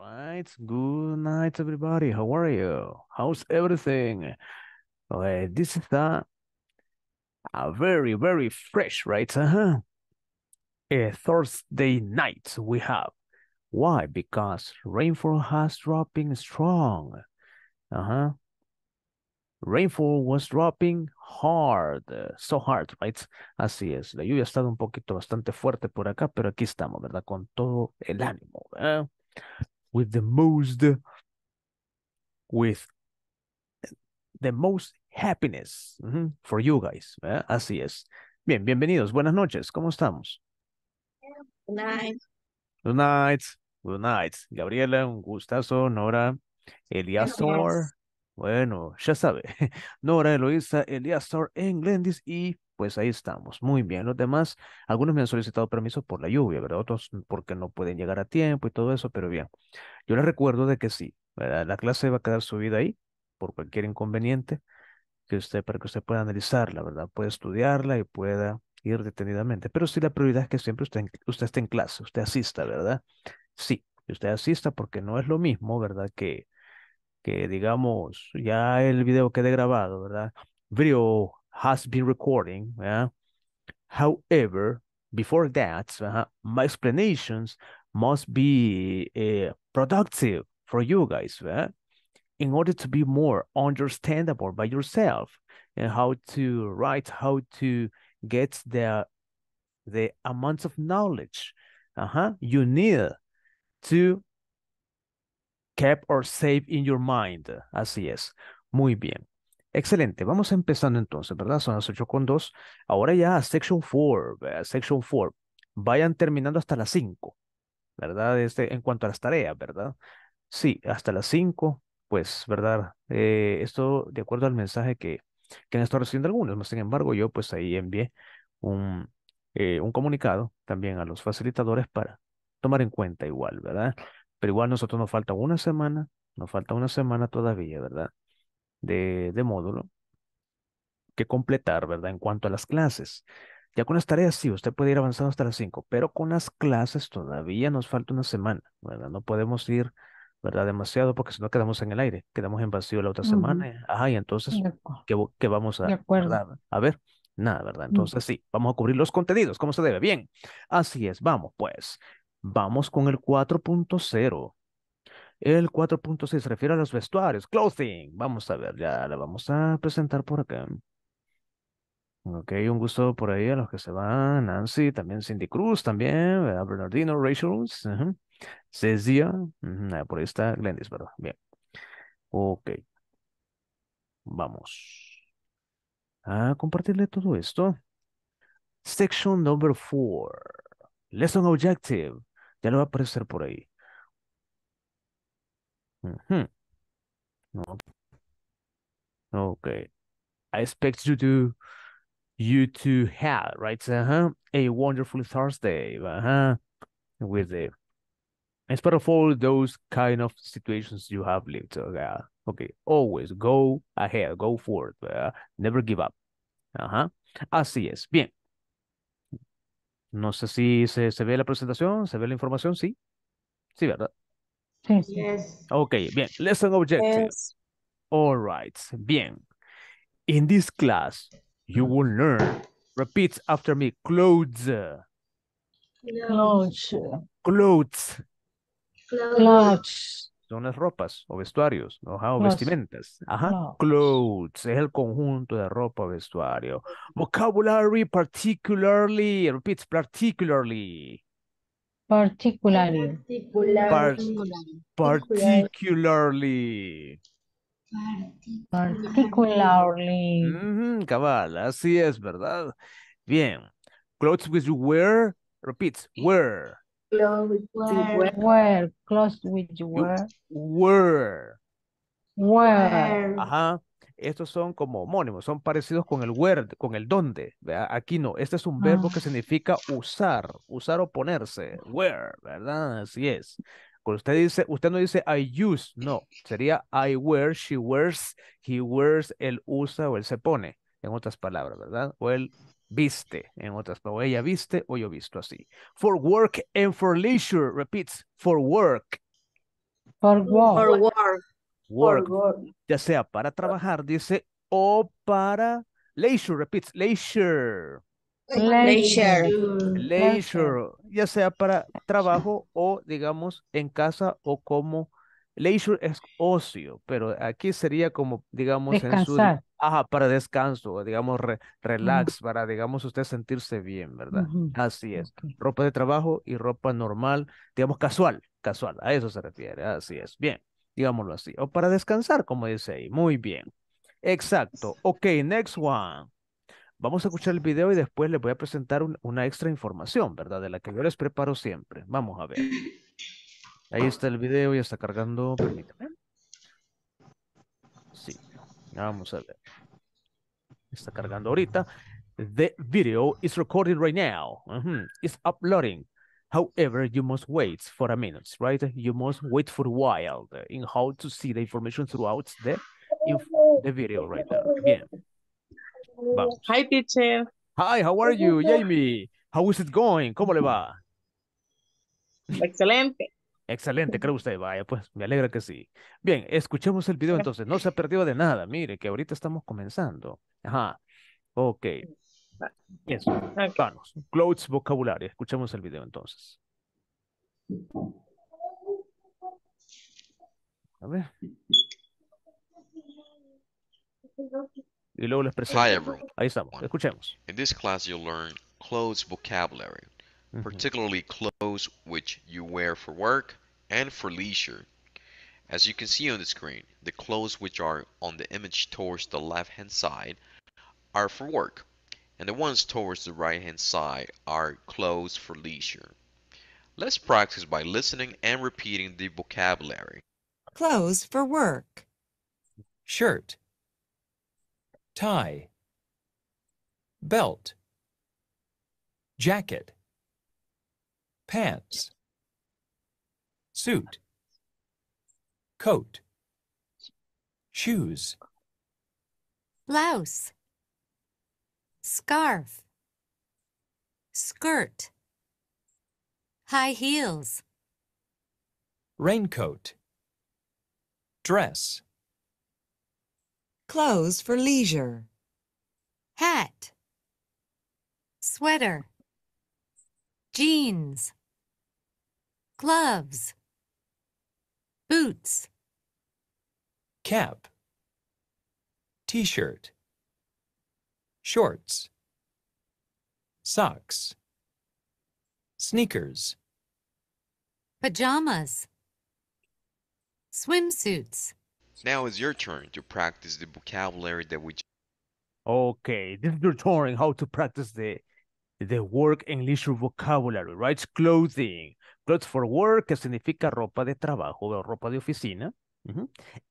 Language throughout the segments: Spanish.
right. Good night, everybody. How are you? How's everything? Well, this is a, a very, very fresh, right? Uh -huh. A Thursday night we have. Why? Because rainfall has dropping strong. Uh-huh. Rainfall was dropping hard, so hard, right? Así es, la lluvia ha estado un poquito bastante fuerte por acá, pero aquí estamos, ¿verdad? Con todo el ánimo, ¿verdad? with the most with the most happiness for you guys. ¿verdad? Así es. Bien, bienvenidos. Buenas noches. ¿Cómo estamos? Good night. Good night. Good night. Gabriela, un gustazo. Nora, Eliasor. Bueno, ya sabe, Nora, Eloisa, Eliastor en Glendis y pues ahí estamos. Muy bien, los demás, algunos me han solicitado permiso por la lluvia, ¿verdad? Otros porque no pueden llegar a tiempo y todo eso, pero bien. Yo les recuerdo de que sí, ¿verdad? la clase va a quedar subida ahí por cualquier inconveniente que usted, para que usted pueda analizarla, ¿verdad? Puede estudiarla y pueda ir detenidamente. Pero sí la prioridad es que siempre usted, usted esté en clase, usted asista, ¿verdad? Sí, usted asista porque no es lo mismo, ¿verdad? Que que digamos, ya el video quede grabado, ¿verdad? Video has been recording, yeah. However, before that, uh, my explanations must be uh, productive for you guys, yeah. In order to be more understandable by yourself and how to write, how to get the the amount of knowledge uh -huh, you need to kept or save in your mind. Así es. Muy bien. Excelente. Vamos empezando entonces, ¿verdad? Son las 8 con 2. Ahora ya section 4, section 4. Vayan terminando hasta las 5, ¿verdad? Este, en cuanto a las tareas, ¿verdad? Sí, hasta las 5, pues, ¿verdad? Eh, esto de acuerdo al mensaje que, que han estado recibiendo algunos. sin embargo, yo pues ahí envié un, eh, un comunicado también a los facilitadores para tomar en cuenta igual, ¿verdad? Pero igual nosotros nos falta una semana, nos falta una semana todavía, ¿verdad? De, módulo que completar, ¿verdad? En cuanto a las clases. Ya con las tareas, sí, usted puede ir avanzando hasta las cinco, pero con las clases todavía nos falta una semana, ¿verdad? No podemos ir, ¿verdad? Demasiado porque si no quedamos en el aire, quedamos en vacío la otra semana. Ajá, ah, y entonces, ¿qué, vamos a, de a ver? Nada, ¿verdad? Mm. Entonces, sí, vamos a cubrir los contenidos, ¿cómo se debe. Bien, así es, vamos pues. Vamos con el 4.0. El 4.6 se refiere a los vestuarios, clothing. Vamos a ver, ya la vamos a presentar por acá. Ok, un gusto por ahí a los que se van. Nancy, también Cindy Cruz, también Bernardino, Rachel, uh por ahí está Glendis, ¿verdad? Bien. Ok. Vamos a compartirle todo esto. Section number four. Lesson objective. Ya le va a aparecer por ahí. no. Okay. I expect you to you to have, right? Uh -huh. A wonderful Thursday. Uh -huh. With the in spite of all those kind of situations you have lived. Okay. Okay. Always go ahead, go forward. Uh, never give up. Uh huh. Así es. Bien. No sé si se, ve la presentación, se ve la información, sí. Sí, ¿verdad? Sí, Ok, bien. Lesson objective. All right, bien. In this class, you will learn. Repeat after me. Clothes. Clothes. Clothes. Clothes son las ropas o vestuarios, ¿no? o vestimentas. Ajá. Clothes es el conjunto de ropa, o vestuario. Vocabulary particularly, repeats particularly. Particularly. particularly. Particularly. cabal, así es, ¿verdad? Bien. Clothes with wear, repeats, wear. Close with were. Close with were. Were. Ajá. Estos son como homónimos, son parecidos con el where, con el donde. Aquí no, este es un verbo que ah. significa usar, usar o ponerse. Where, ¿verdad? Así es. Cuando usted dice, usted no dice I use, no, sería I wear, she wears, he wears, él usa o él se pone, en otras palabras, ¿verdad? O él viste. En otras palabras, ella viste o yo visto así. For work and for leisure, repeats, for work. For work. For work. Ya sea para trabajar, dice, o para leisure, repeats, leisure. Leisure. Leisure. Ya sea para trabajo o, digamos, en casa o como. Leisure es ocio, pero aquí sería como, digamos, descansar. Ajá, para descanso, digamos, relax, para, digamos, usted sentirse bien, ¿verdad? Así es. Ropa de trabajo y ropa normal, digamos, casual, casual, a eso se refiere, así es. Bien, digámoslo así. O para descansar, como dice ahí. Muy bien. Exacto. Ok, next one. Vamos a escuchar el video y después les voy a presentar una extra información, ¿verdad? De la que yo les preparo siempre. Vamos a ver. Ahí está el video, ya está cargando, permítame. Sí. vamos a ver. Está cargando ahorita. The video is recording right now. Uh -huh. It's uploading. However, you must wait for a minute, right? You must wait for a while uh, in how to see the information throughout the, the video right there. Bien. Vamos. Hi, teacher. Hi, how are you, Jamie? How is it going? ¿Cómo le va? Excelente. Excelente, creo usted. Vaya, pues, me alegra que sí. Bien, escuchemos el video entonces. No se ha perdido de nada. Mire, que ahorita estamos comenzando. Ajá. Ok. Eso. Vamos. Clothes vocabulario. Escuchemos el video entonces. A ver. Y luego les presento. Ahí estamos. Escuchemos. In this class you'll learn clothes vocabulary, particularly clothes which you wear for work, and for leisure. As you can see on the screen, the clothes which are on the image towards the left-hand side are for work, and the ones towards the right-hand side are clothes for leisure. Let's practice by listening and repeating the vocabulary. Clothes for work. Shirt. Tie. Belt. Jacket. Pants suit, coat, shoes, blouse, scarf, skirt, high heels, raincoat, dress, clothes for leisure, hat, sweater, jeans, gloves, boots cap t-shirt shorts socks sneakers pajamas swimsuits now it's your turn to practice the vocabulary that we okay this is your turn how to practice the the work and leisure vocabulary right clothing Clothes for work, que significa ropa de trabajo o ropa de oficina.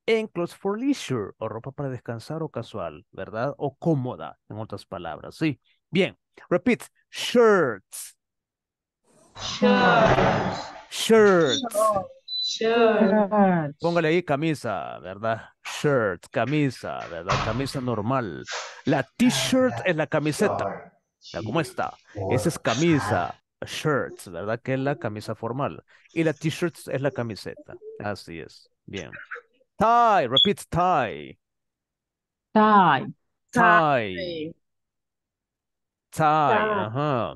En clothes for leisure, o ropa para descansar o casual, ¿verdad? O cómoda, en otras palabras, sí. Bien, repeat, shirts. Shirts. Shirts. Shirts. Póngale ahí camisa, ¿verdad? Shirt, camisa, ¿verdad? Camisa normal. La ah, t-shirt es la camiseta. ¿Cómo está. Esa es camisa shirts, ¿verdad? Que es la camisa formal. Y la t-shirt es la camiseta. Así es. Bien. Tie, repeat, tie. Tie. Tie. Tie, ajá.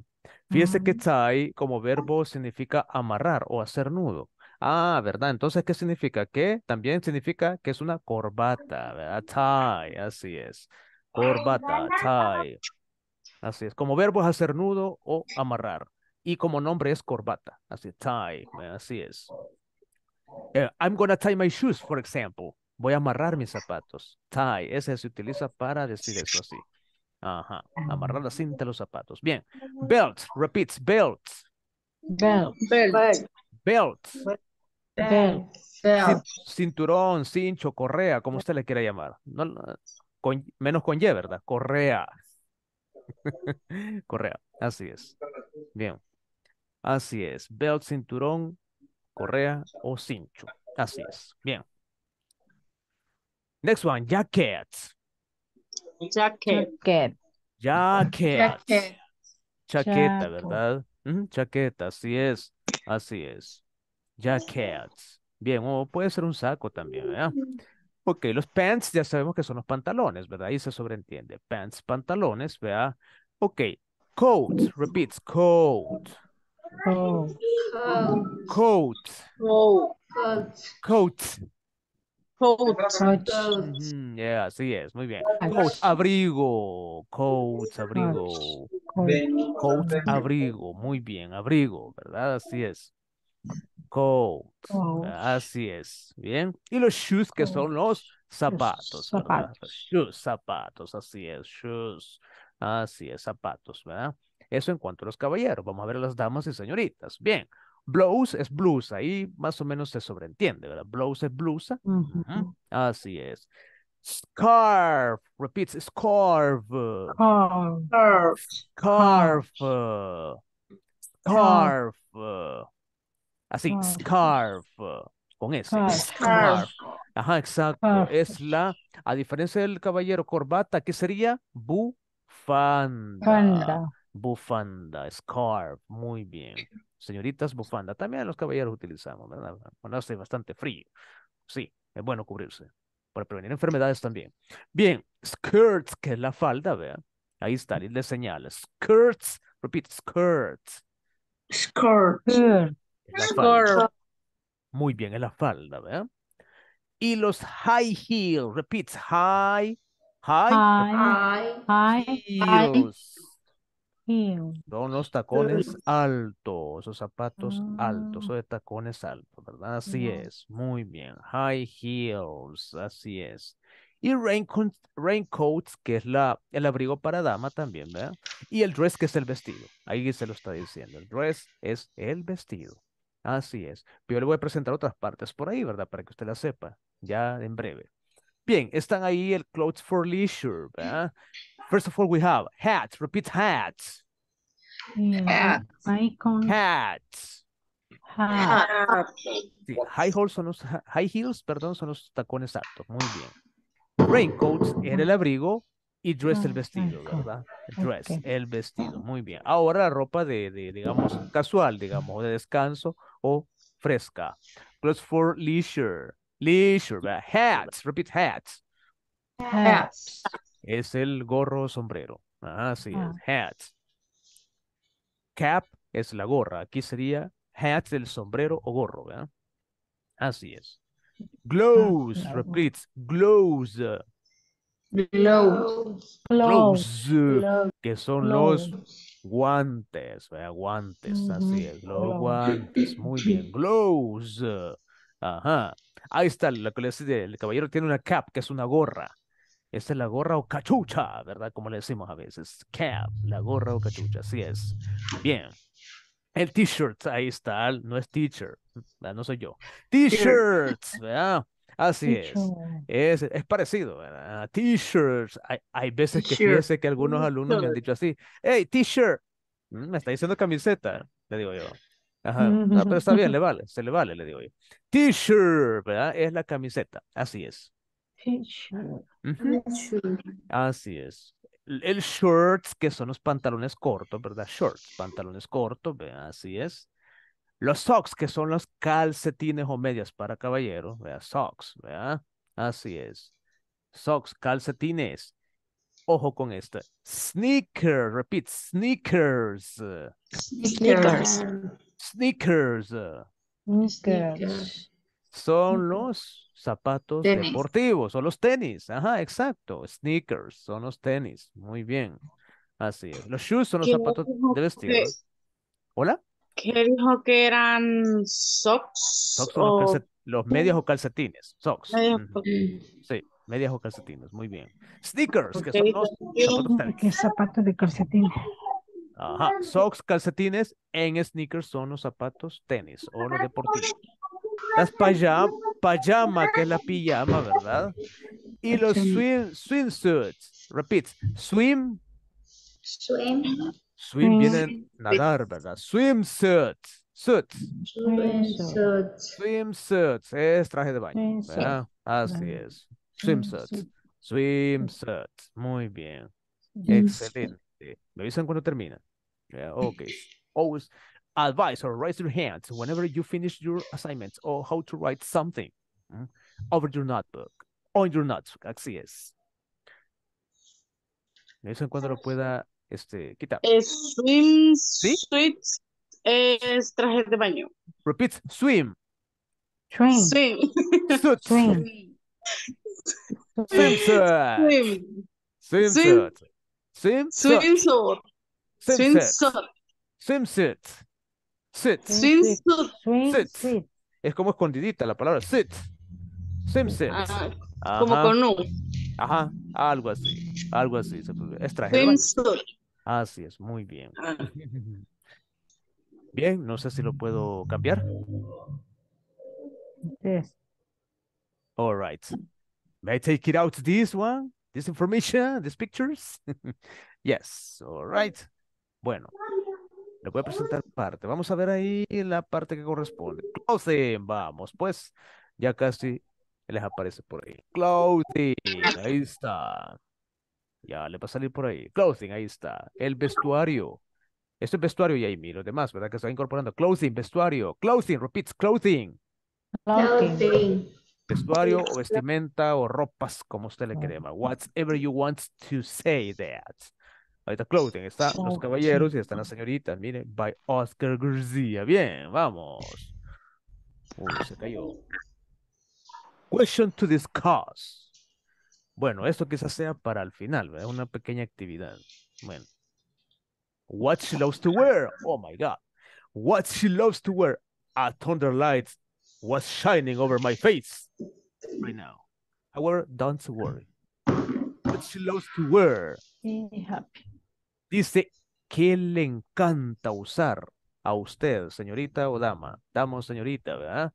Fíjese que tie como verbo significa amarrar o hacer nudo. Ah, ¿verdad? Entonces, ¿qué significa? Que también significa que es una corbata, ¿verdad? Tie, así es. Corbata, tie. Así es. Como verbo es hacer nudo o amarrar y como nombre es corbata, así tie, así es. Eh, I'm gonna tie my shoes, for example. Voy a amarrar mis zapatos. Tie, ese se utiliza para decir eso así. Ajá, amarrar la cinta de los zapatos. Bien. Belt, repeats, belt. Belt. Belt. Belt. Cinturón, cincho, correa, como usted le quiera llamar. No, menos con Y, ¿verdad? Correa. correa, así es. Bien. Así es. Belt, cinturón, correa o cincho. Así es. Bien. Next one, jackets. Jacket. Jacket. Chaqueta, ¿verdad? chaqueta, así es. Así es. Jackets. Bien, o puede ser un saco también, ¿verdad? Ok, los pants ya sabemos que son los pantalones, ¿verdad? Ahí se sobreentiende. Pants, pantalones, ¿verdad? Ok, coat, repeats, coat. Coat. Coat. Coat. Coat. así es, muy bien. Coat, abrigo. Coat, abrigo. Coat, abrigo. Muy bien, abrigo, ¿verdad? Así es. Coat. Así es. Bien. Y los shoes que son los zapatos. Zapatos. Shoes, zapatos, así es. Shoes. Así es, zapatos, ¿verdad? Eso en cuanto a los caballeros. Vamos a ver a las damas y señoritas. Bien. Blouse es blusa, ahí más o menos se sobreentiende, ¿verdad? Blouse es blusa. Así es. Scarf, repeats, scarf. Scarf. Scarf. Scarf. Así, scarf. Con S. Scarf. Ajá, exacto. Es la, a diferencia del caballero corbata, ¿qué sería? Bufanda. Bufanda, scarf, muy bien. Señoritas, bufanda. También los caballeros utilizamos, ¿verdad? Cuando hace bastante frío. Sí, es bueno cubrirse. Para prevenir enfermedades también. Bien, skirts, que es la falda, vea. Ahí está, y le señala. Skirts, repeat, skirts. skirts Muy bien, es la falda, ¿verdad? Y los high heels, repeats high, high, high, heels. High. Son los tacones altos, esos zapatos altos, ah. o de tacones altos, ¿verdad? Así es, muy bien. High heels, así es. Y raincoats, raincoats que es la, el abrigo para dama también, ¿verdad? Y el dress, que es el vestido. Ahí se lo está diciendo. El dress es el vestido. Así es. Pero le voy a presentar otras partes por ahí, ¿verdad? Para que usted la sepa, ya en breve. Bien, están ahí el clothes for leisure, ¿verdad? First of all, we have hats. Repeat hats. Mm, hats. high heels high heels, perdón, son los tacones altos. Muy bien. Raincoats en el abrigo y dress el ah, vestido, ¿verdad? Dress, el vestido. Muy bien. Ahora la ropa de, digamos, casual, digamos, de descanso o fresca. Clothes for leisure. Leisure, Hats. Repeat Hats. hats es el gorro sombrero. Así es, ah. hat. Cap es la gorra. Aquí sería hat el sombrero o gorro. Así es. Glows, ah, Glows. Glows. glows. Que son los guantes, Guantes, así es. Los guantes, muy bien. Gloves. Ajá. Ahí está lo que le El caballero tiene una cap, que es una gorra. Esta es la gorra o cachucha, ¿verdad? Como le decimos a veces. Cap, la gorra o cachucha, así es. Bien. El t-shirt, ahí está, no es teacher, no soy yo. T-shirts, ¿verdad? Así es. es. parecido, ¿verdad? T-shirts. Hay, veces que fíjese que algunos alumnos me han dicho así, hey, t-shirt, mm, me está diciendo camiseta, le digo yo. Ajá. Ah, pero está bien, le vale, se le vale, le digo yo. T-shirt, ¿verdad? Es la camiseta, así es. Así es. El shorts, que son los pantalones cortos, ¿verdad? Shorts, pantalones cortos, vea, así es. Los socks, que son los calcetines o medias para caballeros, vea, Socks, ¿verdad? Así es. Socks, calcetines. Ojo con este Sneaker, repeat, sneakers. Sneakers. Sneakers. Sneakers. Sneakers son los zapatos deportivos, o los tenis, ajá, exacto, sneakers, son los tenis, muy bien, así es. Los shoes son los zapatos de vestir. ¿Hola? ¿Qué dijo que eran socks? Socks son los, medias o calcetines, socks. Sí, medias o calcetines, muy bien. Sneakers, que son los zapatos tenis. de calcetines? Ajá, socks, calcetines, en sneakers son los zapatos tenis o los deportivos las pajamas, que es la pijama, ¿verdad? Y los swim, swimsuits, repeat, swim. Swim. Swim viene nadar, ¿verdad? Swimsuit. Suits. Swimsuits. Swimsuits. Es traje de baño, ¿verdad? Así es. Swimsuits. Swimsuits. Muy bien. Excelente. Me dicen cuando termina. ok. Always. advice or raise your hands whenever you finish your assignments or how to write something mm, over your notebook, on your notebook, así es. De eso en cuando lo pueda este, quitar. swim, ¿Sí? suits, es traje de baño. Repeat, swim. Swim. Swim. Suit. Swim. Swimsuit. Swim. Swimsuit. Swimsuit. Swimsuit. Swimsuit. Swimsuit. Sit. sit. Es como escondidita la palabra. Sit. Sim sit. Ah, como con un, Ajá, algo así. Algo así. Extranjero. Así es, muy bien. Ah. Bien, no sé si lo puedo cambiar. Yes. All right. May I take it out this one? This information, these pictures? yes, all right. Bueno, le voy a presentar parte. Vamos a ver ahí la parte que corresponde. Clothing, vamos, pues ya casi les aparece por ahí. Clothing, ahí está. Ya le va a salir por ahí. Clothing, ahí está. El vestuario. Esto es vestuario, ahí Los demás, ¿verdad? Que se incorporando. Clothing, vestuario. Clothing, repeats, clothing. Clothing. Vestuario o vestimenta o ropas, como usted le quiera Whatever you want to say that. Ahorita Clothing, está Los Caballeros y están las señoritas, miren, by Oscar García. Bien, vamos. Uy, se cayó. Question to discuss. Bueno, esto quizás sea para el final, ¿verdad? Una pequeña actividad. Bueno. What she loves to wear. Oh my God. What she loves to wear. A thunder light was shining over my face right now. However, don't worry. What she loves to wear. happy. Dice ¿qué le encanta usar a usted, señorita o dama, dama señorita, ¿verdad?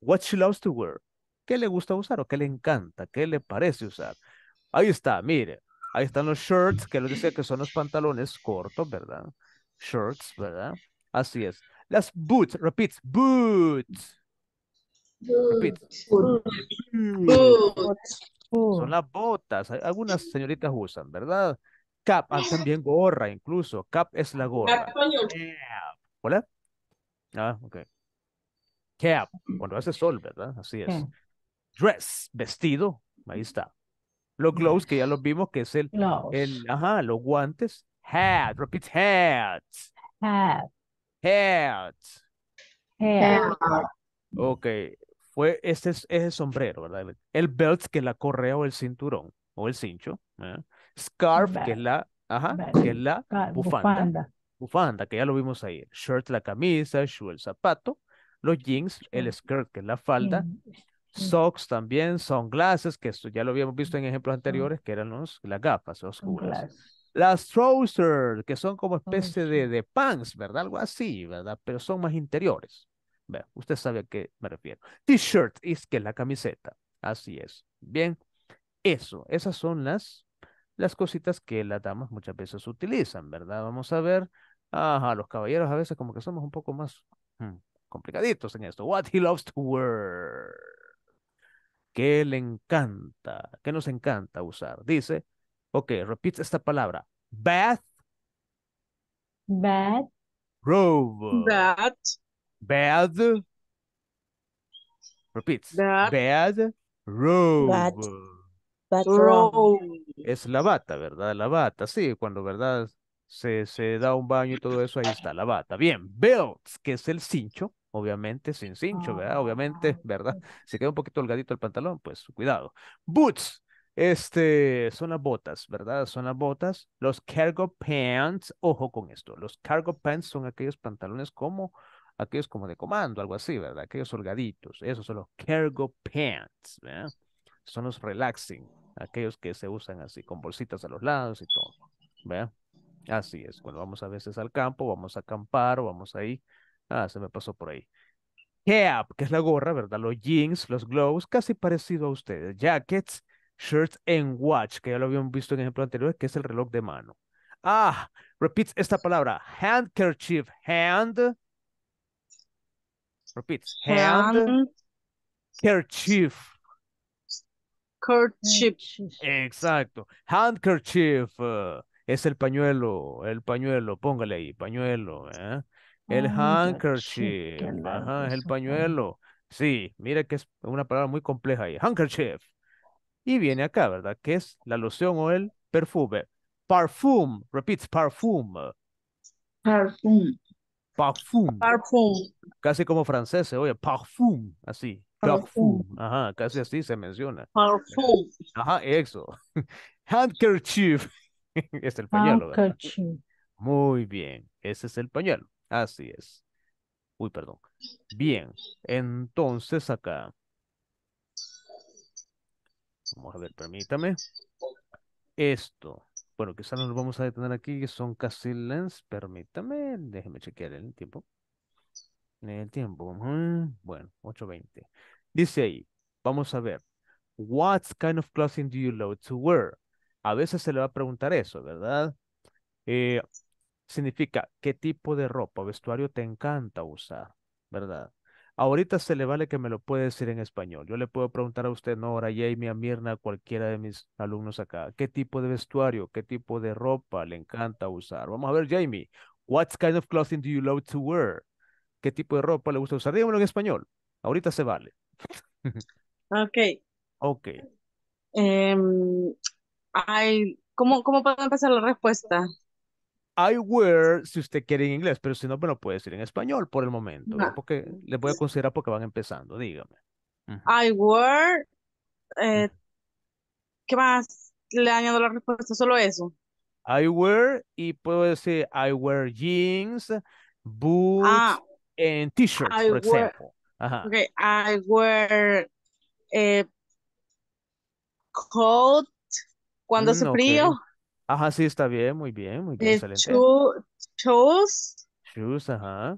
What she loves to wear. ¿Qué le gusta usar o qué le encanta? ¿Qué le parece usar? Ahí está, mire. Ahí están los shirts, que lo dice que son los pantalones cortos, ¿verdad? Shirts, ¿verdad? Así es. Las boots, repeat, Boots. Boots. Son las botas. Algunas señoritas usan, ¿verdad? Cap, Hacen también gorra, incluso. Cap es la gorra. ¿Hola? Ah, ok. Cap, cuando hace sol, ¿verdad? Así es. Dress, vestido, ahí está. Los gloves, que ya los vimos, que es el, el ajá, los guantes. Hat, repeat, hat. Hat. Hat. Ok, fue, este es, el sombrero, ¿verdad? El belt, que la correa o el cinturón, o el cincho. Scarf, que es la, ajá, que es la bufanda, bufanda. que ya lo vimos ahí. Shirt, la camisa, shoe, el zapato. Los jeans, el skirt, que es la falda. Eh, Socks también, sunglasses, que esto ya lo habíamos visto en ejemplos anteriores, que eran los, las gafas oscuras. Las trousers, que son como especie de, pants, ¿verdad? Algo así, ¿verdad? Pero son más interiores. ve usted sabe a qué me refiero. T-shirt es que la camiseta. Así es. Bien, eso, esas son las las cositas que las damas muchas veces utilizan, ¿verdad? Vamos a ver, ajá, los caballeros a veces como que somos un poco más hmm, complicaditos en esto. What he loves to wear. Que le encanta, que nos encanta usar. Dice, ok, repite esta palabra. Bath. Bath. Robe. Bath. Bath. repeats Bath. Robe. Oh. Es la bata, ¿verdad? La bata, sí, cuando, ¿verdad? Se, se da un baño y todo eso, ahí está la bata. Bien, belts, que es el cincho, obviamente sin cincho, ¿verdad? Obviamente, ah. ¿verdad? Si queda un poquito holgadito el pantalón, pues cuidado. Boots, este, son las botas, ¿verdad? Son las botas. Los cargo pants, ojo con esto, los cargo pants son aquellos pantalones como, aquellos como de comando, algo así, ¿verdad? Aquellos holgaditos, esos son los cargo pants, ¿verdad? Son los relaxing aquellos que se usan así, con bolsitas a los lados y todo. ¿Vean? Así es, cuando vamos a veces al campo, vamos a acampar o vamos ahí. Ah, se me pasó por ahí. Cap, que es la gorra, ¿verdad? Los jeans, los gloves, casi parecido a ustedes. Jackets, shirts and watch, que ya lo habían visto en ejemplo anterior, que es el reloj de mano. Ah, repeats esta palabra. Handkerchief, hand. Repeats, hand. Handkerchief. Handkerchief. Exacto. Handkerchief eh, es el pañuelo, el pañuelo, póngale ahí, pañuelo. ¿eh? El handkerchief, ajá, es el pañuelo. Sí, mira que es una palabra muy compleja ahí, handkerchief. Y viene acá, ¿verdad? Que es la loción o el perfume. Parfum, repeats, parfum. Parfum. Parfum. Parfum. Casi como francés, oye, parfum, así. Ajá, casi así se menciona. Ajá, eso. Handkerchief. es el pañuelo. Muy bien, ese es el pañuelo. Así es. Uy, perdón. Bien, entonces acá. Vamos a ver, permítame. Esto. Bueno, quizás nos vamos a detener aquí, que son casi lens. Permítame, déjeme chequear el tiempo. En el tiempo. Bueno, 8.20. Dice ahí, vamos a ver. What kind of clothing do you love to wear? A veces se le va a preguntar eso, ¿verdad? Eh, significa qué tipo de ropa o vestuario te encanta usar, ¿verdad? Ahorita se le vale que me lo puede decir en español. Yo le puedo preguntar a usted, no ahora, Jamie, a Mirna, a cualquiera de mis alumnos acá, ¿qué tipo de vestuario, qué tipo de ropa le encanta usar? Vamos a ver, Jamie, what kind of clothing do you love to wear? qué tipo de ropa le gusta usar. Dígamelo en español. Ahorita se vale. Ok. Ok. Em, ¿cómo, ¿Cómo puedo empezar la respuesta? I wear, si usted quiere en inglés, pero si no, me lo puede decir en español por el momento, porque les voy a considerar porque van empezando, dígame. I wear, eh, ¿qué más le añado la respuesta? Solo eso. I wear, y puedo decir I wear jeans, ah, boots, en t-shirts, por ejemplo. Okay, I wear a eh, coat cuando hace mm, frío. Ajá, sí, está bien, muy bien, muy bien, eh, excelente. Shoes. Shoes, ajá.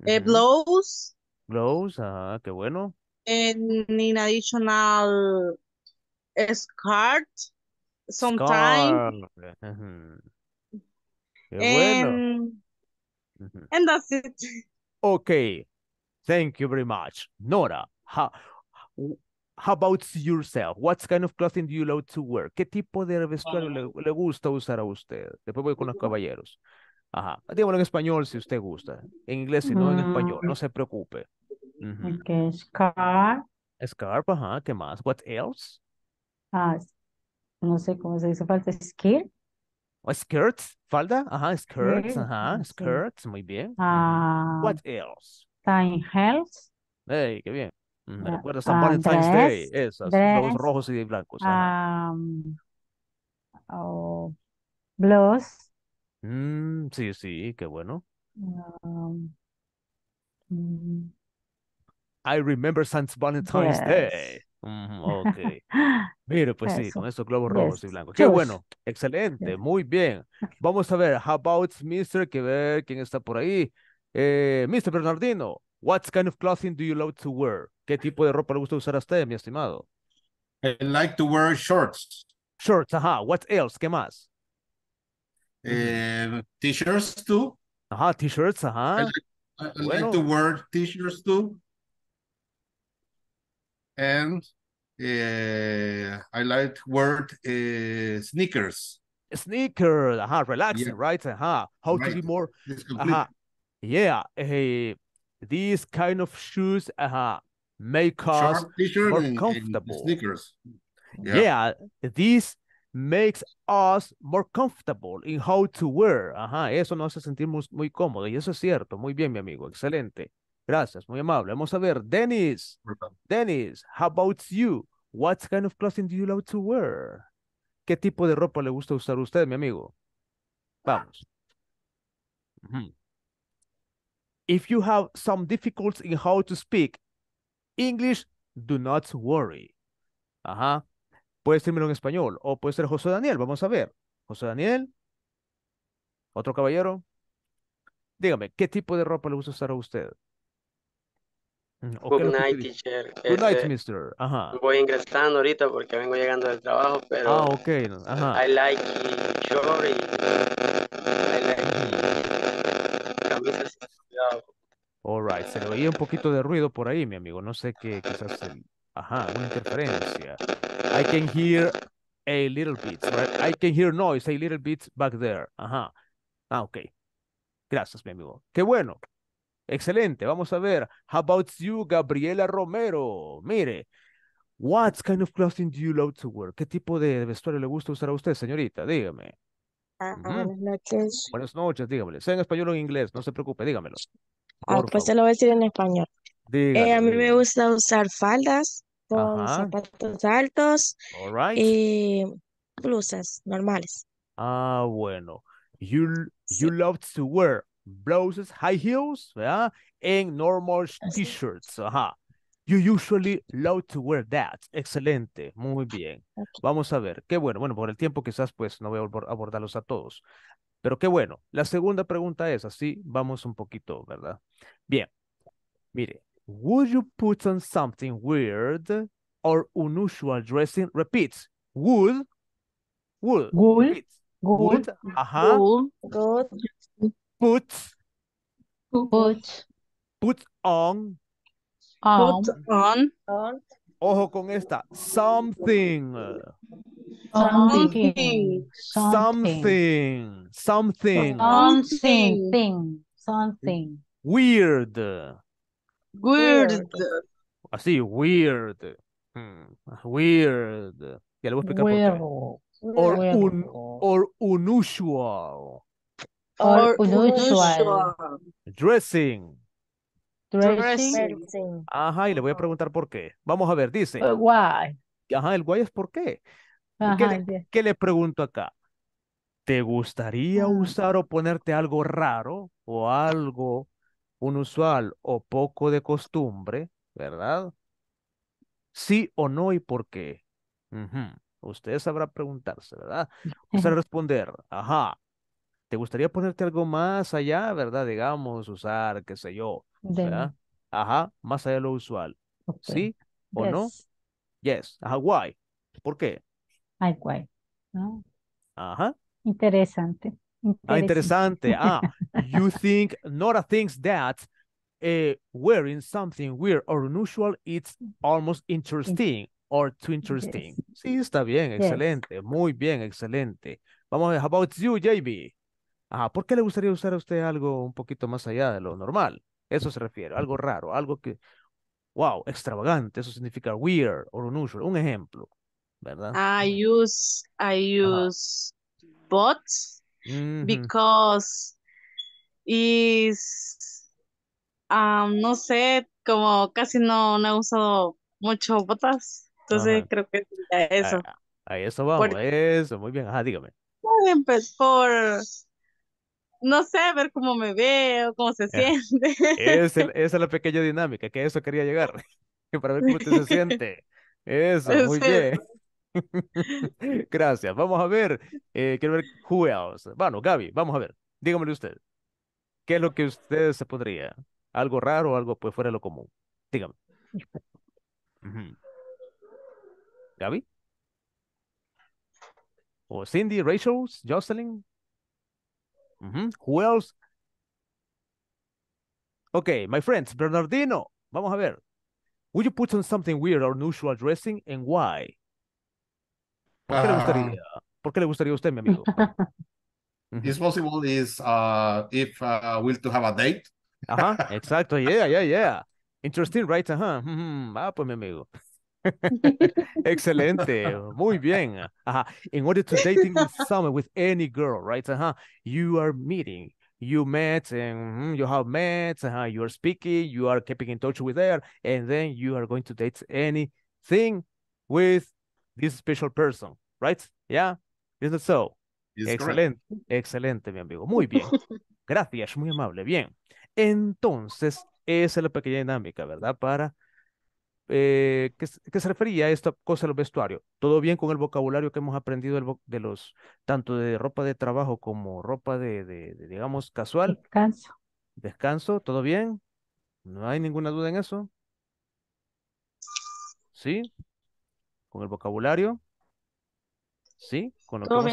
Uh Blouse, blows. Blows, ajá, qué bueno. And in additional skirt sometimes. and, And that's it. Okay, thank you very much. Nora, how, how about yourself? What kind of clothing do you love to wear? ¿Qué tipo de vestuario ah. le, gusta usar a usted? Después voy con los caballeros. Ajá, dígamelo en español si usted gusta. En inglés, si no, en español, no mm. se preocupe. Uh scarf. Scarf, ajá, ¿qué más? What else? Ah, no sé cómo se dice, falta skirt skirts, falda, ajá, skirts, ajá, skirts, muy bien. Ah, What else? Time health. Hey, qué bien. Me uh, ah, San Valentín's ah, Valentine's Day, esas, rojos y blancos. Ajá. Um, oh, blouse. Mm, sí, sí, qué bueno. Um, I remember San Valentine's Day ok. Mire, pues sí, con esos globos rojos y blancos. Qué bueno, excelente, muy bien. Vamos a ver, how about Mr. Que ver quién está por ahí. Eh, Mr. Bernardino, what kind of clothing do you love to wear? ¿Qué tipo de ropa le gusta usar a usted, mi estimado? I like to wear shorts. Shorts, ajá. What else? ¿Qué más? Eh, t-shirts too. Ajá, t-shirts, ajá. I like to wear t-shirts too. and uh, I like word uh, sneakers. Sneaker, huh relaxing, yeah. right? huh How right. to be more, uh-huh. yeah, uh, these kind of shoes, uh-huh, make us more comfortable. sneakers. Yeah. yeah, these makes us more comfortable in how to wear. Ajá, eso nos hace sentir muy, muy cómodo y eso es cierto. Muy bien, mi amigo, excelente. Gracias, muy amable. Vamos a ver, Dennis. Dennis, how about you? What kind of clothing do you love to wear? ¿Qué tipo de ropa le gusta usar a usted, mi amigo? Vamos. If you have some difficulties in how to speak English, do not worry. Ajá. Puede decirme en español o puede ser José Daniel. Vamos a ver. José Daniel. Otro caballero. Dígame, ¿qué tipo de ropa le gusta usar a usted? Good night, teacher. Good night, este, mister. Ajá. Voy ingresando ahorita porque vengo llegando del trabajo, pero. Ah, ok. Ajá. I like your I like camisas. right. se le oía un poquito de ruido por ahí, mi amigo. No sé qué, quizás. Ajá, una interferencia. I can hear a little bit, right? I can hear noise a little bit back there. Ajá. Ah, ok. Gracias, mi amigo. Qué bueno. Excelente, vamos a ver. How about you, Gabriela Romero? Mire, what kind of clothing do you love to wear? ¿Qué tipo de vestuario le gusta usar a usted, señorita? Dígame. Ah, ah, buenas noches. Buenas noches, dígamelo. Sea en español o en inglés, no se preocupe, dígamelo. Ah, pues se lo voy a decir en español. Eh, a mí me gusta usar faldas con zapatos altos y blusas normales. Ah, bueno. You, you love to wear blouses, high heels, ¿verdad? En normal t-shirts, ajá. You usually love to wear that. Excelente, muy bien. Vamos a ver, qué bueno. Bueno, por el tiempo quizás pues no voy a abordarlos a todos. Pero qué bueno. La segunda pregunta es, así vamos un poquito, ¿verdad? Bien, mire. Would you put on something weird or unusual dressing? Repeats. Would. Would. Would. Would. Would. Would put put on put on. Ojo con esta. Something. Something. Something. Something. Something. Something. Weird. Weird. Así, weird. Hmm. Weird. Ya lo voy a explicar por Or, un, or unusual. Dressing. Dressing. Ajá, y le voy a preguntar por qué. Vamos a ver, dice. Why. Ajá, el why es por qué. ¿Qué, le, pregunto acá? ¿Te gustaría mm. usar o ponerte algo raro o algo unusual o poco de costumbre, verdad? Sí o no y por qué. Usted sabrá preguntarse, ¿verdad? Usted responder, ajá, ¿te gustaría ponerte algo más allá, verdad? Digamos, usar, qué sé yo, Ajá, más allá de lo usual. ¿Sí o no? Yes. Ajá, ¿Por qué? Ah. Ajá. Ah, interesante. interesante. Ah, you think Nora thinks that eh, wearing something weird or unusual it's almost interesting or too interesting. Sí, está bien, excelente. Muy bien, excelente. Vamos, a how about you, JB? Ah, ¿por qué le gustaría usar a usted algo un poquito más allá de lo normal? Eso se refiere, algo raro, algo que, wow, extravagante, eso significa weird o unusual. Un ejemplo, ¿verdad? I use, I use bots mm. because is, um, no sé, como casi no, no he usado mucho botas, entonces creo que eso. A, eso vamos, eso, muy bien. Ajá, dígame. Por, no sé, ver cómo me veo, cómo se eh, siente. Es esa es la pequeña dinámica, que eso quería llegar, para ver cómo usted se siente. Eso, muy bien. Gracias. Vamos a ver, eh, quiero ver who Bueno, Gaby, vamos a ver, dígamelo usted. ¿Qué es lo que usted se podría...? ¿Algo raro o algo pues fuera de lo común? Dígame. ¿Gaby? ¿O Cindy, Rachel, Jocelyn? Mm -hmm. Who else? Okay, my friends, Bernardino, vamos a ver. Would you put on something weird or unusual dressing and why? ¿Por qué, uh, le, ah. gustaría? ¿Por qué le gustaría a usted, mi amigo? It's possible is uh, if uh, will to have a date. Ajá, exacto, yeah, yeah, yeah. Interesting, right? Ajá, mm -hmm. ah, pues mi amigo. Excelente. Muy bien. Ajá. In order to dating with someone, with any girl, right? You are meeting. You met and mm, you have met. You are speaking. You are keeping in touch with her. And then you are going to date anything with this special person, right? Yeah. Isn't it so? excelente. Excelente, mi amigo. Muy bien. Gracias. Muy amable. Bien. Entonces, esa es la pequeña dinámica, ¿verdad? Para eh, ¿Qué se refería a esta cosa del vestuario. Todo bien con el vocabulario que hemos aprendido de los, tanto de ropa de trabajo como ropa de, digamos, casual. Descanso. Descanso, ¿todo bien? ¿No hay ninguna duda en eso? ¿Sí? ¿Con el vocabulario? ¿Sí? ¿Con todo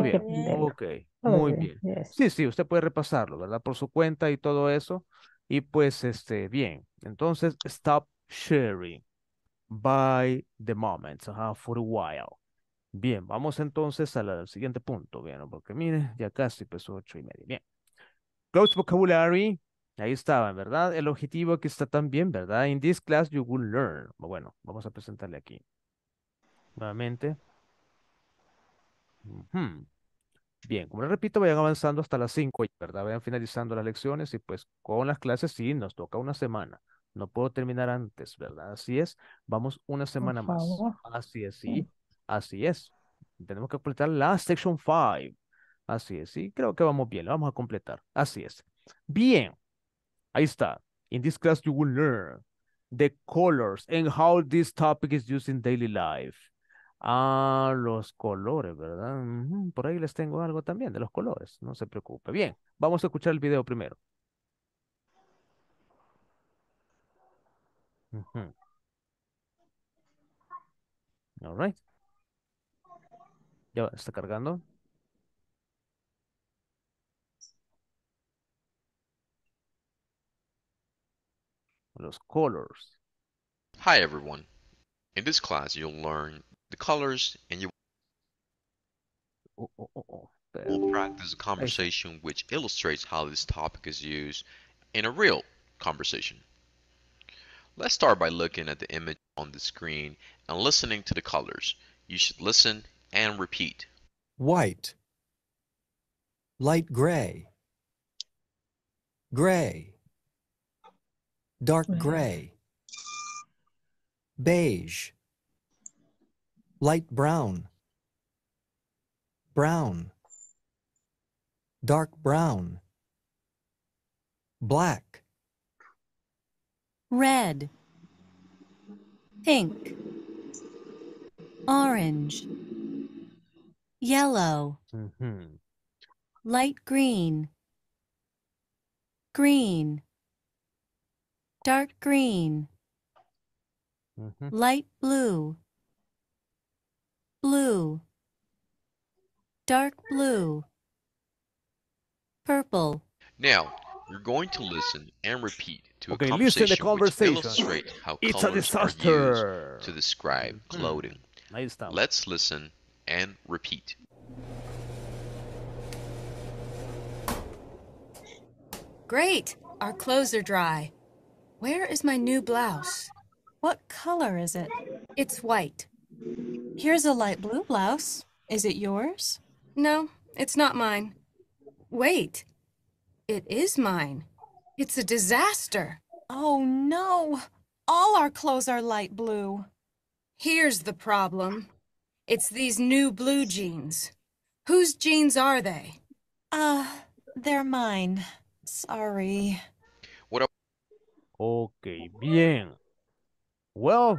bien, Ok, muy bien. Sí, sí, usted puede repasarlo, ¿verdad? Por su cuenta y todo eso. Y pues, este, bien. Entonces, stop sharing by the moment, for a while. Bien, vamos entonces al, siguiente punto, bien, porque mire, ya casi pues ocho y media. Bien. Close vocabulary, ahí estaba, ¿verdad? El objetivo que está también, ¿verdad? In this class you will learn. Bueno, vamos a presentarle aquí. Nuevamente. Bien, como les repito, vayan avanzando hasta las 5, ¿verdad? Vayan finalizando las lecciones y pues con las clases sí, nos toca una semana. No puedo terminar antes, ¿verdad? Así es. Vamos una semana más. Así es, sí. Así es. Tenemos que completar la section 5. Así es, sí. Creo que vamos bien. Lo vamos a completar. Así es. Bien. Ahí está. In this class you will learn the colors and how this topic is used in daily life. Ah, los colores, ¿verdad? Por ahí les tengo algo también de los colores. No se preocupe. Bien, vamos a escuchar el video primero. Mm -hmm. All right. Ya está cargando. Los colors. Hi everyone. In this class you'll learn the colors and you oh, oh, oh, oh. will practice a conversation which illustrates how this topic is used in a real conversation. Let's start by looking at the image on the screen and listening to the colors. You should listen and repeat. White, light gray, gray, dark gray, beige, light brown, brown, dark brown, black, red, pink, orange, yellow, mm -hmm. light green, green, dark green, mm -hmm. light blue, blue, dark blue, purple. Now, you're going to listen and repeat to okay, listen the conversation. Illustrate how it's colors a disaster. Are used to describe mm-hmm. clothing. Mm. Let's listen and repeat. Great! Our clothes are dry. Where is my new blouse? What color is it? It's white. Here's a light blue blouse. Is it yours? No, it's not mine. Wait, it is mine. It's a disaster. Oh no. All our clothes are light blue. Here's the problem. It's these new blue jeans. Whose jeans are they? Uh, they're mine. Sorry. What okay, bien. Well,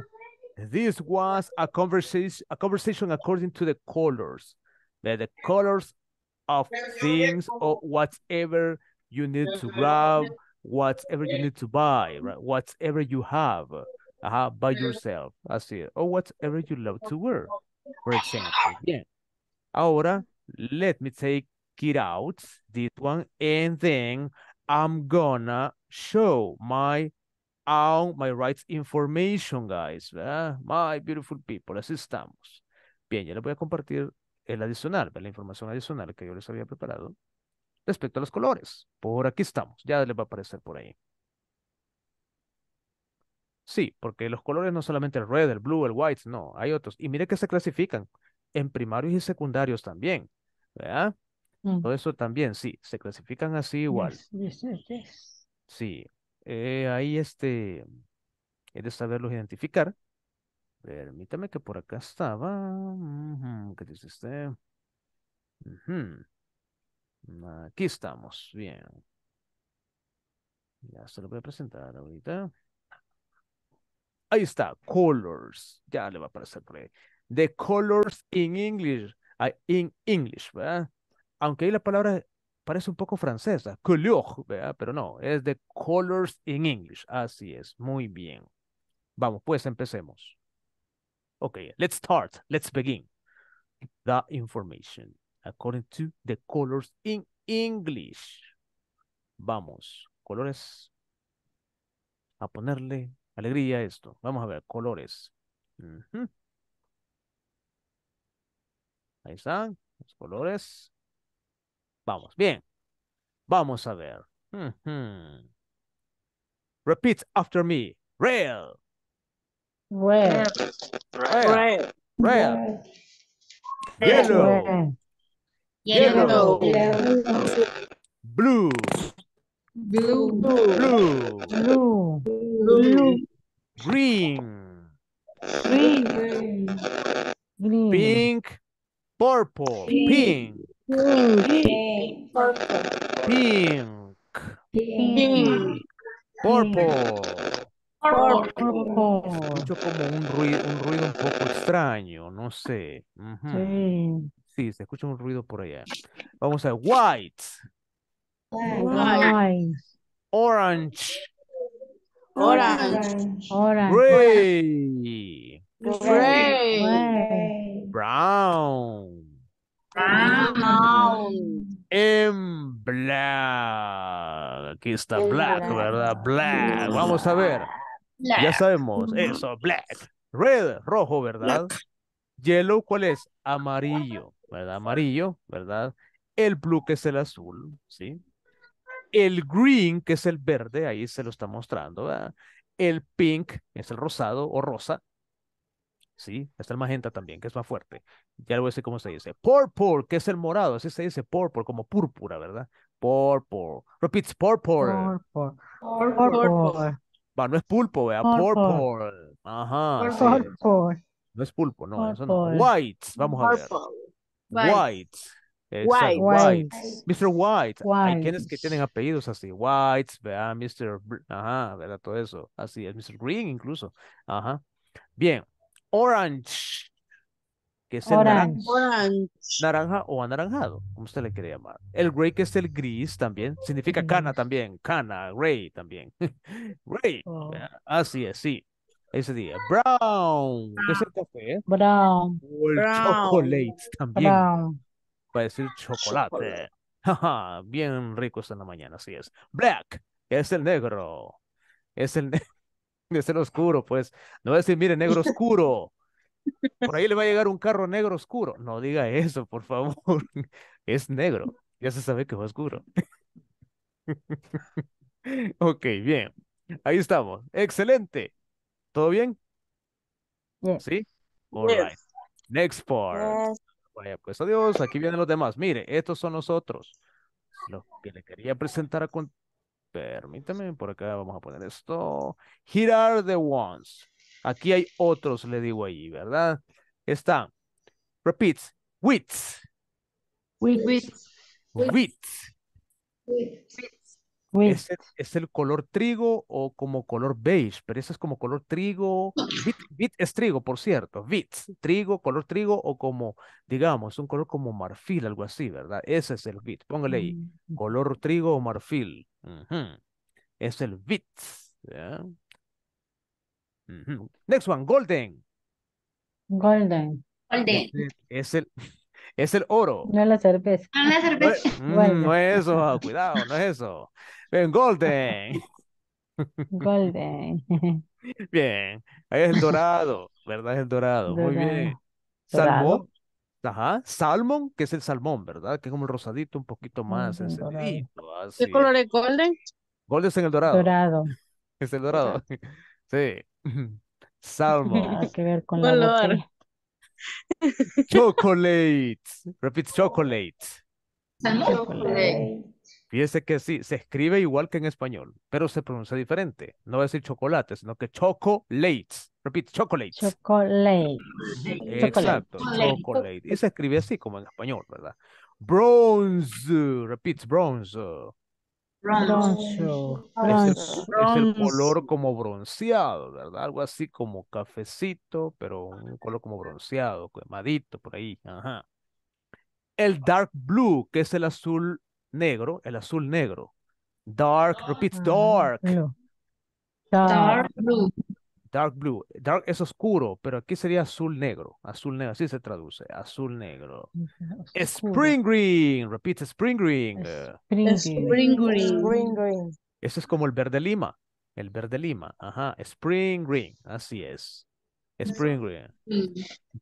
this was a conversation a conversation according to the colors. That the colors of things or whatever you need to grab whatever you eh. need to buy, right? whatever you have by mm. yourself, así, or whatever you love to wear, for example. Yeah. Ahora, let me take it out, this one, and then I'm gonna show my own, my rights information, guys, my beautiful people, así estamos. Bien, ya les voy a compartir el adicional, la información adicional que yo les había preparado respecto a los colores. Por aquí estamos, ya les va a aparecer por ahí. Sí, porque los colores no solamente el red, el blue, el white, no, hay otros. Y mire que se clasifican en primarios y secundarios también, ¿verdad? Mm. Todo eso también, sí, se clasifican así igual. Sí, eh, ahí este, es de saberlos identificar. Permítame que por acá estaba. ¿Qué dice este? Aquí estamos, bien. Ya se lo voy a presentar ahorita. Ahí está, Colors. Ya le va a aparecer por The Colors in English. Ah, in English, ¿verdad? Aunque ahí la palabra parece un poco francesa. Couleur, Pero no, es The Colors in English. Así es, muy bien. Vamos, pues empecemos. Ok, let's start. Let's begin. The information according to the colors in English. Vamos, colores. A ponerle alegría a esto. Vamos a ver, colores. Ahí están los colores. Vamos, bien. Vamos a ver. Repeat after me. Rail. Yellow. Yellow. Blue. Blue. Blue. Blue. Green. Green. Pink. Purple. Pink. Pink. Purple. Pink. Purple. Purple. como un ruido, un ruido un poco extraño, no sé. Sí, se escucha un ruido por allá. Vamos a white. White. Orange. Orange. Orange. Gray. Gray. Brown. Brown. En black. Aquí está black, ¿verdad? Black. Vamos a ver. Ya sabemos, eso, black. Red, rojo, ¿verdad? Yellow, ¿cuál es? Amarillo. ¿verdad? Amarillo, ¿verdad? El blue, que es el azul, ¿sí? El green, que es el verde, ahí se lo está mostrando, ¿verdad? El pink, que es el rosado o rosa, ¿sí? Está el magenta también, que es más fuerte. Ya lo voy a decir cómo se dice. Purple, que es el morado, así se dice purple, como púrpura, ¿verdad? Purple. Repeats, purple. Purple. Purple. Va, no es pulpo, vea, purple. Ajá. Purple. No es pulpo, no, purple. White, vamos a ver. White. White. White. Mr. White. Hay quienes que tienen apellidos así. White, vea, Mr. Ajá, ¿verdad? Todo eso. Así es. Mr. Green incluso. Ajá. Bien. Orange. Que es Orange. naranja, o anaranjado, como usted le quiere llamar. El gray, que es el gris también, significa cana también, cana, gray también. gray, oh. así es, sí ese día. Brown. es el café? Brown. chocolate también. Para decir chocolate. Bien ricos en la mañana, así es. Black. Es el negro. Es el, es el oscuro, pues. No va a decir, mire, negro oscuro. Por ahí le va a llegar un carro negro oscuro. No diga eso, por favor. Es negro. Ya se sabe que va oscuro. ok, bien. Ahí estamos. Excelente. ¿Todo bien? ¿Sí? All right. Next part. pues adiós. Aquí vienen los demás. Mire, estos son nosotros. Lo que le quería presentar a con... Permítame, por acá vamos a poner esto. Here are the ones. Aquí hay otros, le digo ahí, ¿verdad? Está. Repeats. Wits. Wits. Wits. Wits. Pues es el, color trigo o como color beige, pero ese es como color trigo. Bit, es trigo, por cierto. bits trigo, color trigo o como, digamos, un color como marfil, algo así, ¿verdad? Ese es el bit. Póngale ahí, mm, mm. color trigo o marfil. Es el bit. Next one, golden. Golden. Golden. es el es el oro. No es la cerveza. No es la cerveza. Mm, no eso, ah, cuidado, no es eso. golden. Golden. Bien, ahí es el dorado, ¿verdad? Es el dorado. Muy bien. Salmón. Ajá, salmón, que es el salmón, ¿verdad? Que es como el rosadito, un poquito más encendido. Así. ¿Qué color es golden? Golden es en el dorado. Dorado. Es el dorado. Sí. Salmón. Nada que ver con color. la Chocolate. Repite chocolate. Chocolate. Fíjese que sí, se escribe igual que en español, pero se pronuncia diferente. No va a decir chocolate, sino que chocolates. Repite, chocolates. Chocolate. Exacto, chocolate. Y se escribe así como en español, ¿verdad? Bronze. Repite bronze. Es, el, color como bronceado, ¿verdad? Algo así como cafecito, pero un color como bronceado, quemadito por ahí. El dark blue, que es el azul negro, el azul negro. Dark, ah, repeat, dark. Dark blue. Dark blue. Dark es oscuro, pero aquí sería azul negro. Azul negro, así se traduce. Azul negro. Spring green. Repite, spring green. Eh. Spring, green. Spring green. Ese es como el verde lima. El verde lima. Ajá. Spring green. Así es. Spring green.